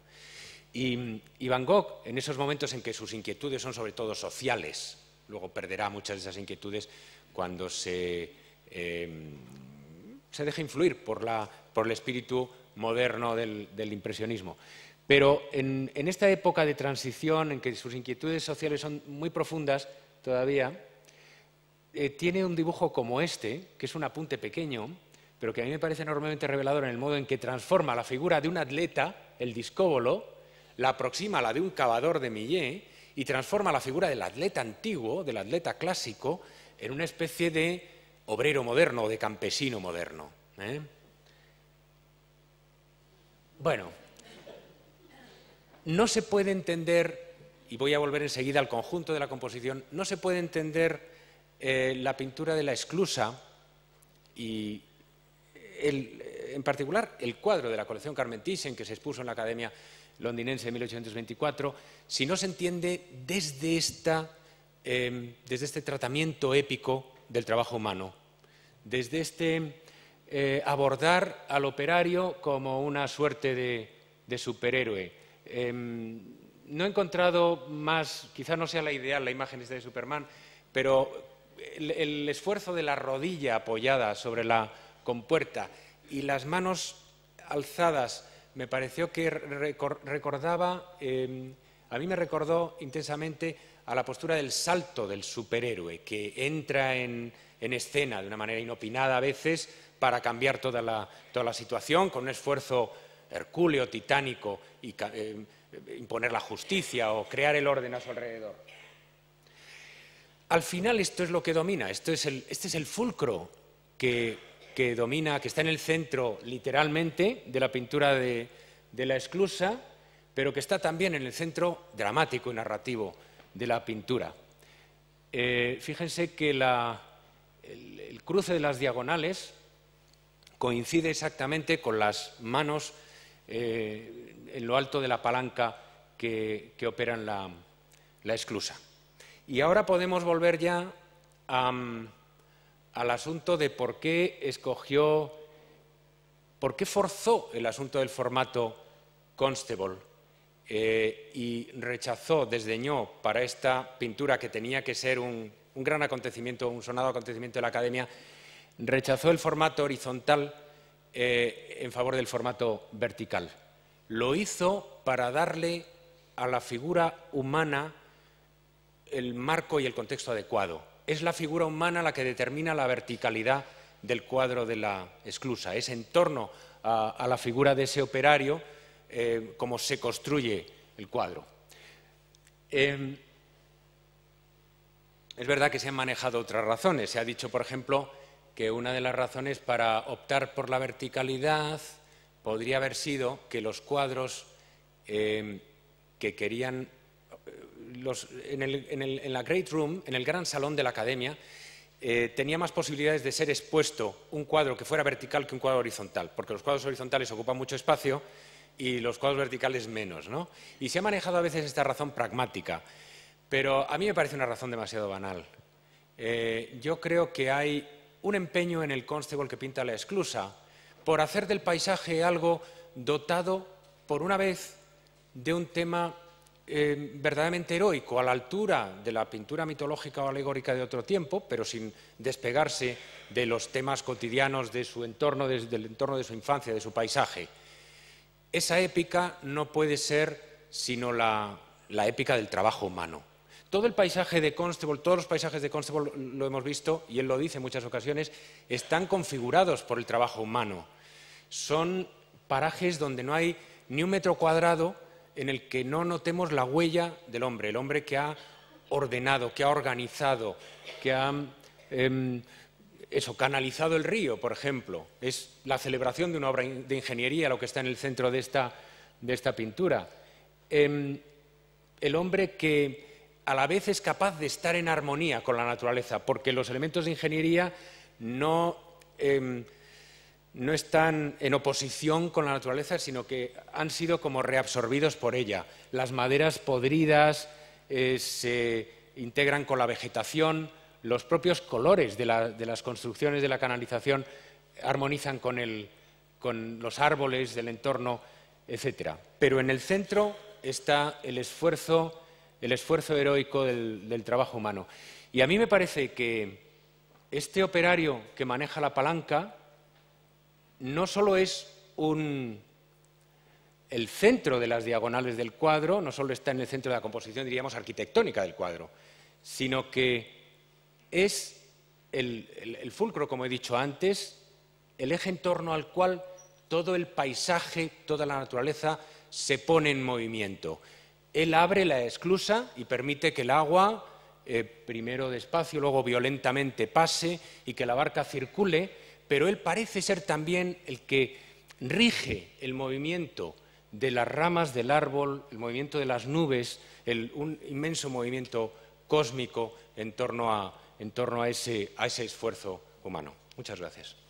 Y, Van Gogh, en esos momentos en que sus inquietudes son sobre todo sociales, luego perderá muchas de esas inquietudes cuando se, em, deja influir por, el espíritu moderno del, impresionismo. Pero en, esta época de transición, en que sus inquietudes sociales son muy profundas todavía, eh, tiene un dibujo como este, que es un apunte pequeño, pero que a mí me parece enormemente revelador en el modo en que transforma la figura de un atleta, el discóbolo, la aproxima a la de un cavador de Millet y transforma la figura del atleta antiguo, del atleta clásico, en una especie de obrero moderno o de campesino moderno. ¿eh? Bueno, no se puede entender, y voy a volver enseguida al conjunto de la composición, no se puede entender eh, la pintura de la esclusa y en particular el cuadro de la colección Carmen Thyssen que se expuso en la Academia londinense de 1824, si no se entiende desde, esta, em, desde este tratamiento épico del trabajo humano, desde este eh, abordar al operario como una suerte de, superhéroe. Em, no he encontrado más, quizá no sea la ideal la imagen de Superman, pero el esfuerzo de la rodilla apoyada sobre la compuerta y las manos alzadas me pareció que recordaba, em, a mí me recordó intensamente a la postura del salto del superhéroe, que entra en, escena de una manera inopinada a veces para cambiar toda la, situación con un esfuerzo hercúleo, titánico, y em, imponer la justicia o crear el orden a su alrededor. Al final esto es lo que domina, esto es este es el fulcro que que domina, que está en el centro literalmente de la pintura de, la esclusa, pero que está también en el centro dramático y narrativo de la pintura. Eh, fíjense que el, cruce de las diagonales coincide exactamente con las manos eh, en lo alto de la palanca que, operan la, la, esclusa. Y ahora podemos volver ya a, al asunto de por qué escogió, por qué forzó el asunto del formato Constable eh, y rechazó, desdeñó para esta pintura que tenía que ser un, gran acontecimiento, un sonado acontecimiento de la Academia, rechazó el formato horizontal eh, en favor del formato vertical. Lo hizo para darle a la figura humana el marco y el contexto adecuado es la figura humana la que determina la verticalidad del cuadro de la esclusa. Es en torno a, la figura de ese operario eh, como se construye el cuadro. Em, es verdad que se han manejado otras razones. Se ha dicho, por ejemplo, que una de las razones para optar por la verticalidad podría haber sido que los cuadros em, que querían en, la Great Room, en el gran salón de la academia, eh, tenía más posibilidades de ser expuesto un cuadro que fuera vertical que un cuadro horizontal, porque los cuadros horizontales ocupan mucho espacio y los cuadros verticales menos. ¿no? Y se ha manejado a veces esta razón pragmática, pero a mí me parece una razón demasiado banal. Eh, yo creo que hay un empeño en el Constable que pinta la Exclusa por hacer del paisaje algo dotado, por una vez, de un tema verdaderamente heroico, a la altura de la pintura mitológica o alegórica de otro tiempo, pero sin despegarse de los temas cotidianos de su entorno, del entorno de su infancia, de su paisaje. Esa épica no puede ser sino la, la épica del trabajo humano. Todo el paisaje de Constable, todos los paisajes de Constable lo hemos visto, y él lo dice en muchas ocasiones, están configurados por el trabajo humano. Son parajes donde no hay ni un metro cuadrado en el que no notemos la huella del hombre, el hombre que ha ordenado, que ha organizado, que ha em, canalizado el río, por ejemplo. Es la celebración de una obra de ingeniería lo que está en el centro de esta, pintura. Em, el hombre que a la vez es capaz de estar en armonía con la naturaleza, porque los elementos de ingeniería no... Em, no están en oposición con la naturaleza, sino que han sido como reabsorbidos por ella. Las maderas podridas eh, se integran con la vegetación, los propios colores de, las construcciones de la canalización armonizan con, los árboles del entorno, etc. Pero en el centro está el esfuerzo, el esfuerzo heroico del trabajo humano. Y a mí me parece que este operario que maneja la palanca, no solo es el centro de las diagonales del cuadro, no solo está en el centro de la composición, diríamos, arquitectónica del cuadro, sino que es el, fulcro, como he dicho antes, el eje en torno al cual todo el paisaje, toda la naturaleza se pone en movimiento. Él abre la esclusa y permite que el agua, eh, primero despacio, luego violentamente pase y que la barca circule pero él parece ser también el que rige el movimiento de las ramas del árbol, el movimiento de las nubes, un inmenso movimiento cósmico en torno a ese esfuerzo humano. Muchas gracias.